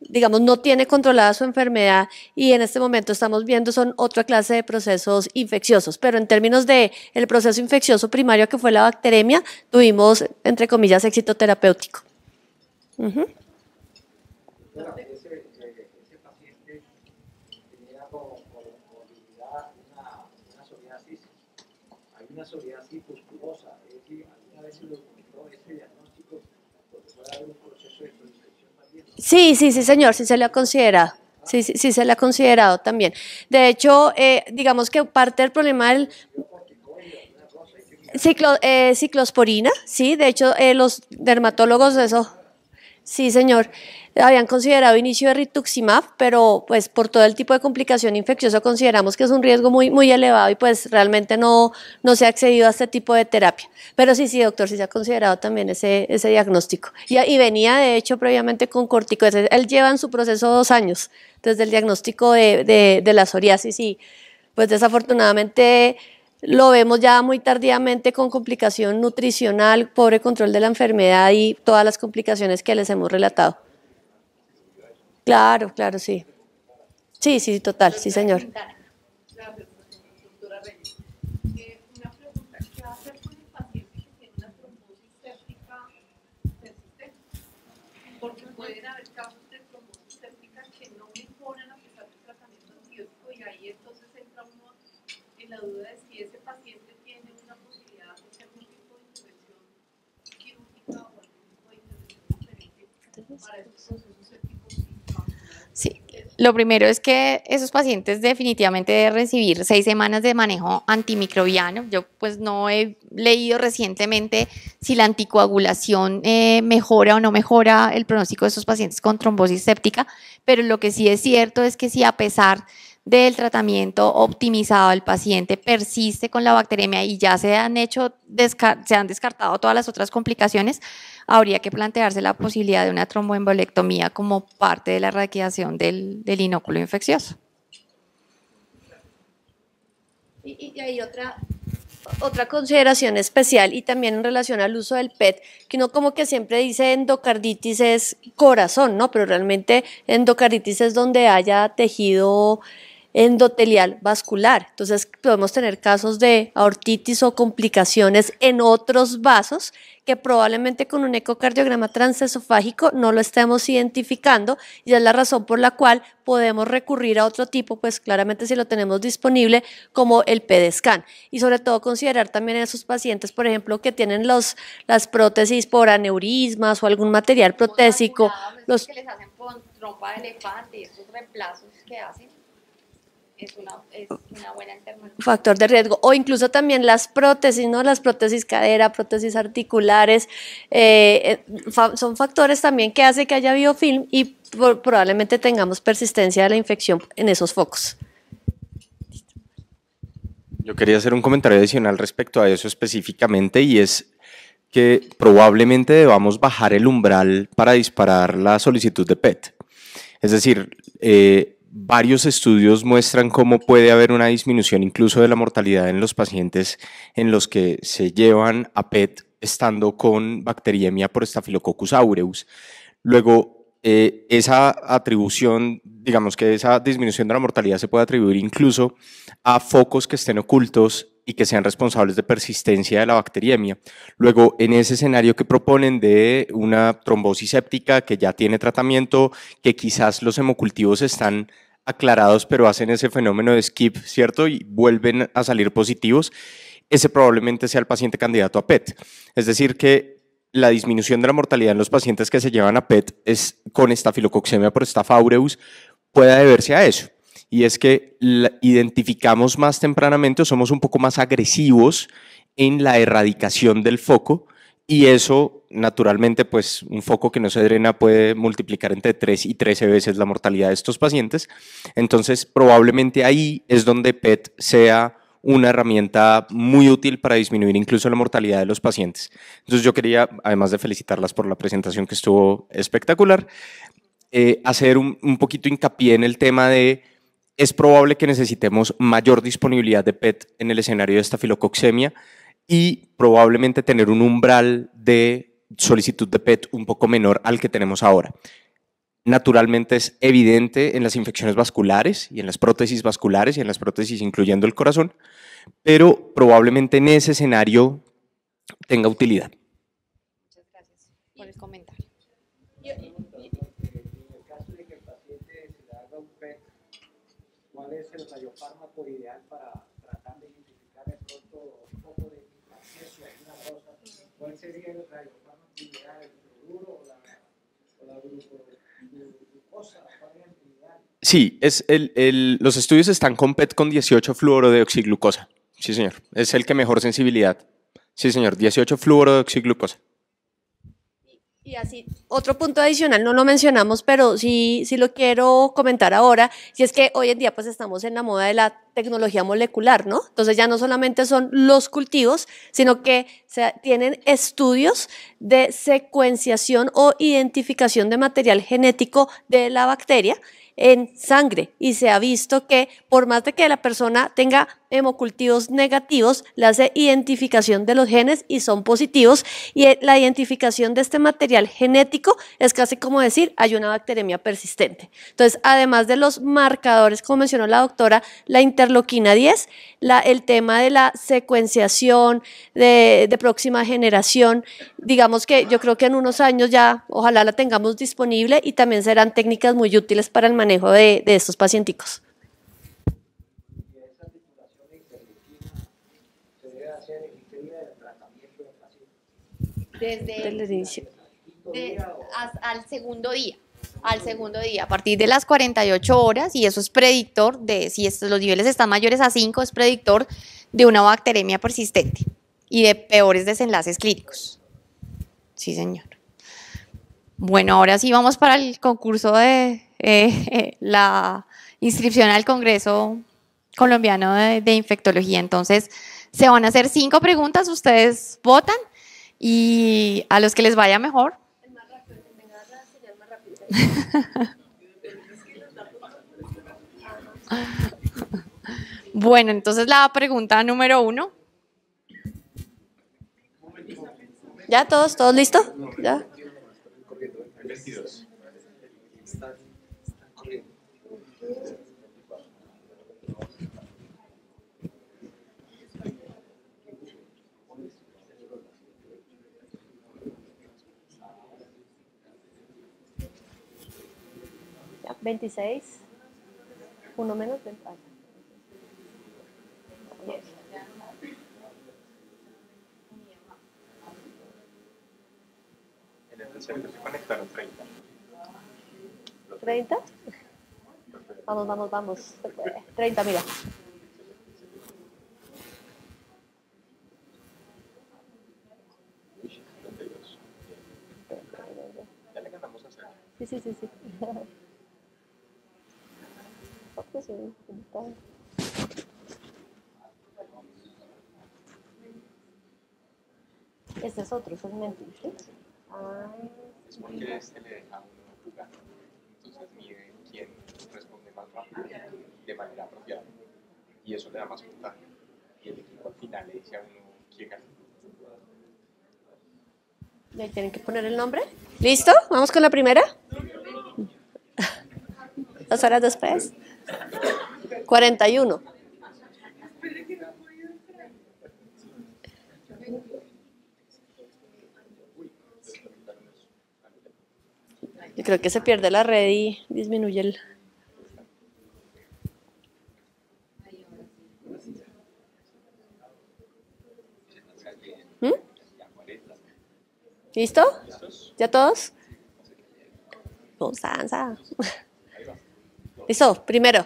digamos, no tiene controlada su enfermedad y en este momento estamos viendo son otra clase de procesos infecciosos. Pero en términos de el proceso infeccioso primario que fue la bacteremia, tuvimos, entre comillas, éxito terapéutico. Sí, sí, sí, señor, sí se le ha considerado. Sí, sí, sí se le ha considerado también. De hecho, eh, digamos que parte del problema del... Ciclo, eh, ciclosporina, sí, de hecho, eh, los dermatólogos, eso. Sí, señor habían considerado inicio de rituximab, pero pues por todo el tipo de complicación infecciosa consideramos que es un riesgo muy, muy elevado y pues realmente no, no se ha accedido a este tipo de terapia. Pero sí, sí, doctor, sí se ha considerado también ese, ese diagnóstico. Y, venía de hecho previamente con corticoides. Él lleva en su proceso dos años desde el diagnóstico de la psoriasis y pues desafortunadamente lo vemos ya muy tardíamente con complicación nutricional, pobre control de la enfermedad y todas las complicaciones que les hemos relatado. Claro, claro, sí. Sí, sí, total, sí, señor. Lo primero es que esos pacientes definitivamente deben recibir seis semanas de manejo antimicrobiano. Yo pues no he leído recientemente si la anticoagulación eh, mejora o no mejora el pronóstico de esos pacientes con trombosis séptica, pero lo que sí es cierto es que si a pesar del tratamiento optimizado el paciente persiste con la bacteremia y ya se han hecho, se han descartado todas las otras complicaciones, habría que plantearse la posibilidad de una tromboembolectomía como parte de la erradicación del, inóculo infeccioso. Y, hay otra, otra consideración especial y también en relación al uso del PET, que uno como que siempre dice endocarditis es corazón, ¿no? Pero realmente endocarditis es donde haya tejido endotelial vascular. Entonces podemos tener casos de aortitis o complicaciones en otros vasos probablemente con un ecocardiograma transesofágico no lo estemos identificando y es la razón por la cual podemos recurrir a otro tipo, pues claramente si lo tenemos disponible, como el PD-SCAN Y sobre todo considerar también a esos pacientes, por ejemplo, que tienen los, las prótesis por aneurismas o algún material protésico. les hacen trompa de elefante reemplazos que hacen es una, buena Factor de riesgo. O incluso también las prótesis, ¿no? Las prótesis cadera, prótesis articulares, eh, eh, son factores también que hace que haya biofilm y probablemente tengamos persistencia de la infección en esos focos. Yo quería hacer un comentario adicional respecto a eso específicamente y es que probablemente debamos bajar el umbral para disparar la solicitud de PET. Es decir, eh, varios estudios muestran cómo puede haber una disminución incluso de la mortalidad en los pacientes en los que se llevan a PET estando con bacteriemia por Staphylococcus aureus. Luego, eh, esa atribución, digamos que esa disminución de la mortalidad se puede atribuir incluso a focos que estén ocultos y que sean responsables de persistencia de la bacteriemia. Luego, en ese escenario que proponen de una trombosis séptica que ya tiene tratamiento, que quizás los hemocultivos están aclarados, pero hacen ese fenómeno de skip, ¿cierto? Y vuelven a salir positivos, ese probablemente sea el paciente candidato a PET. Es decir, que la disminución de la mortalidad en los pacientes que se llevan a PET es, con estafilococcemia por estafaureus puede pueda deberse a eso y es que identificamos más tempranamente o somos un poco más agresivos en la erradicación del foco y eso naturalmente pues un foco que no se drena puede multiplicar entre 3 y 13 veces la mortalidad de estos pacientes. Entonces probablemente ahí es donde PET sea una herramienta muy útil para disminuir incluso la mortalidad de los pacientes. Entonces yo quería, además de felicitarlas por la presentación que estuvo espectacular, eh, hacer un, un poquito hincapié en el tema de es probable que necesitemos mayor disponibilidad de PET en el escenario de esta filocoxemia y probablemente tener un umbral de solicitud de PET un poco menor al que tenemos ahora. Naturalmente es evidente en las infecciones vasculares y en las prótesis vasculares y en las prótesis incluyendo el corazón, pero probablemente en ese escenario tenga utilidad. Sí, es los estudios están con PET con 18 fluoro de oxiglucosa. Sí, señor. Es el que mejor sensibilidad. Sí, señor. 18 fluoro de oxiglucosa. Y así, otro punto adicional, no lo mencionamos, pero sí, sí lo quiero comentar ahora, si es que hoy en día pues estamos en la moda de la tecnología molecular, ¿no? Entonces ya no solamente son los cultivos, sino que se tienen estudios de secuenciación o identificación de material genético de la bacteria en sangre y se ha visto que por más de que la persona tenga hemocultivos negativos, le hace identificación de los genes y son positivos y eh, la identificación de este material genético es casi como decir hay una bacteremia persistente. Entonces, además de los marcadores, como mencionó la doctora, la interloquina 10, la, el tema de la secuenciación de, de próxima generación, digamos que yo creo que en unos años ya ojalá la tengamos disponible y también serán técnicas muy útiles para el manejo de, estos pacienticos. Desde, el al segundo día al segundo día, a partir de las 48 horas, y eso es predictor de si estos, los niveles están mayores a 5, es predictor de una bacteremia persistente y de peores desenlaces clínicos. Sí, señor. Bueno, ahora sí vamos para el concurso de eh, eh, la inscripción al Congreso Colombiano de, Infectología. Entonces, se van a hacer cinco preguntas, ustedes votan y a los que les vaya mejor. Bueno, entonces la pregunta número uno. ¿Ya todos, todos listos? ¿Ya? 26, 1 menos 20. En el tercero se conectaron 30. 30. Vamos, vamos, vamos. 30, mira. Sí, sí, sí, sí. Este es otro es ¿sí? es porque este le deja uno jugar. Entonces mide quién responde más rápido de manera apropiada. Y eso le da más puntaje. Y el equipo al final le dice a uno quién gana. Y ahí tienen que poner el nombre. ¿Listo? ¿Vamos con la primera? Dos horas después. 41. Yo creo que se pierde la red y disminuye el... ¿Mm? ¿Listo? ¿Ya todos? Constanza. Listo, primero.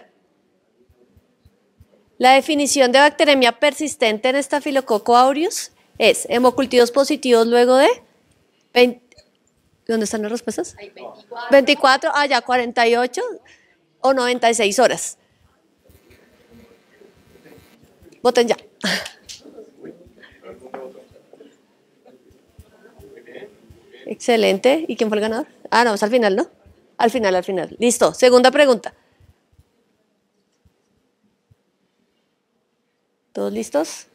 La definición de bacteremia persistente en estafilococo aureus es hemocultivos positivos luego de ¿Dónde están las respuestas? 24, ah, ya 48 o 96 horas. Voten ya. Excelente. ¿Y quién fue el ganador? Ah, no, es al final, ¿no? Al final, al final. Listo. Segunda pregunta. ¿Todos listos?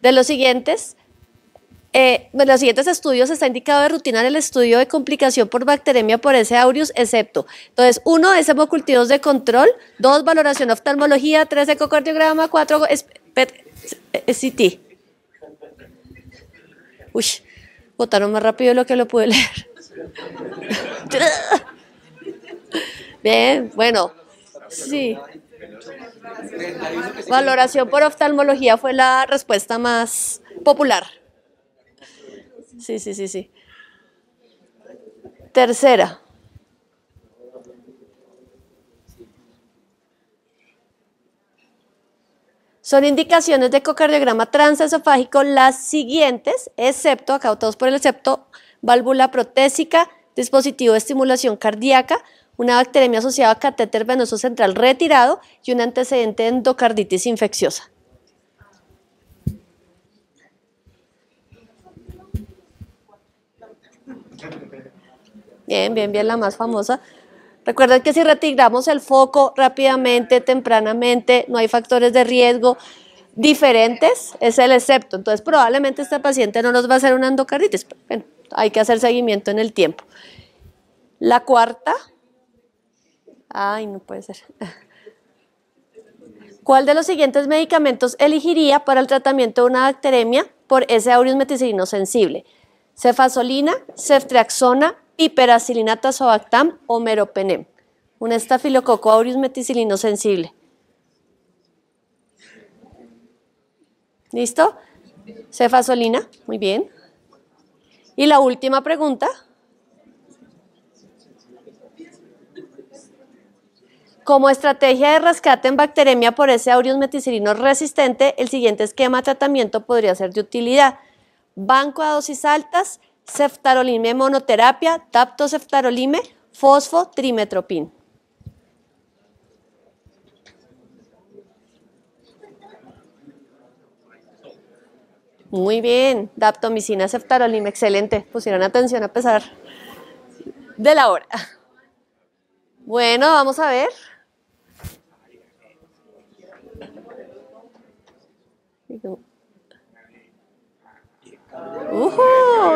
De los siguientes, eh, los siguientes estudios está indicado de rutina en el estudio de complicación por bacteremia por S. aureus, excepto. Entonces, uno es hemocultivos de control, dos, valoración oftalmología, tres, ecocardiograma, cuatro, CT. Uy, votaron más rápido lo que lo pude leer. Bien, bueno, sí. Valoración por oftalmología fue la respuesta más popular. Sí, sí, sí, sí. Tercera. Son indicaciones de ecocardiograma transesofágico las siguientes, excepto, acautados por el excepto, válvula protésica, dispositivo de estimulación cardíaca, una bacteremia asociada a catéter venoso central retirado y un antecedente de endocarditis infecciosa. Bien, bien, bien, la más famosa. Recuerden que si retiramos el foco rápidamente, tempranamente, no hay factores de riesgo diferentes, es el excepto. Entonces, probablemente esta paciente no nos va a hacer una endocarditis. hay que hacer seguimiento en el tiempo. La cuarta Ay, no puede ser. ¿Cuál de los siguientes medicamentos elegiría para el tratamiento de una bacteremia por ese aureus meticilino sensible? Cefasolina, ceftriaxona, piperacilina tazobactam o meropenem. Un estafilococo aureus meticilino sensible. ¿Listo? Cefasolina, muy bien. Y la última pregunta. Como estrategia de rescate en bacteremia por ese aureus meticilino resistente, el siguiente esquema de tratamiento podría ser de utilidad. Banco a dosis altas, ceftarolime monoterapia, taptoceftarolime, fosfotrimetropin. Muy bien, daptomicina, ceftarolime, excelente. Pusieron atención a pesar de la hora. Bueno, vamos a ver.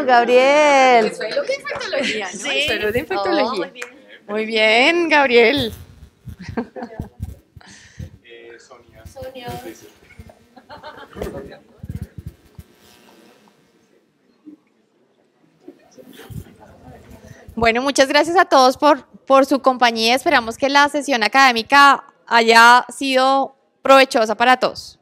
Gabriel. de infectología, Sí. de oh, infectología. muy, bien. Gabriel. Sonia. Bueno, muchas gracias a todos por su compañía. Esperamos que la sesión académica haya sido provechosa para todos.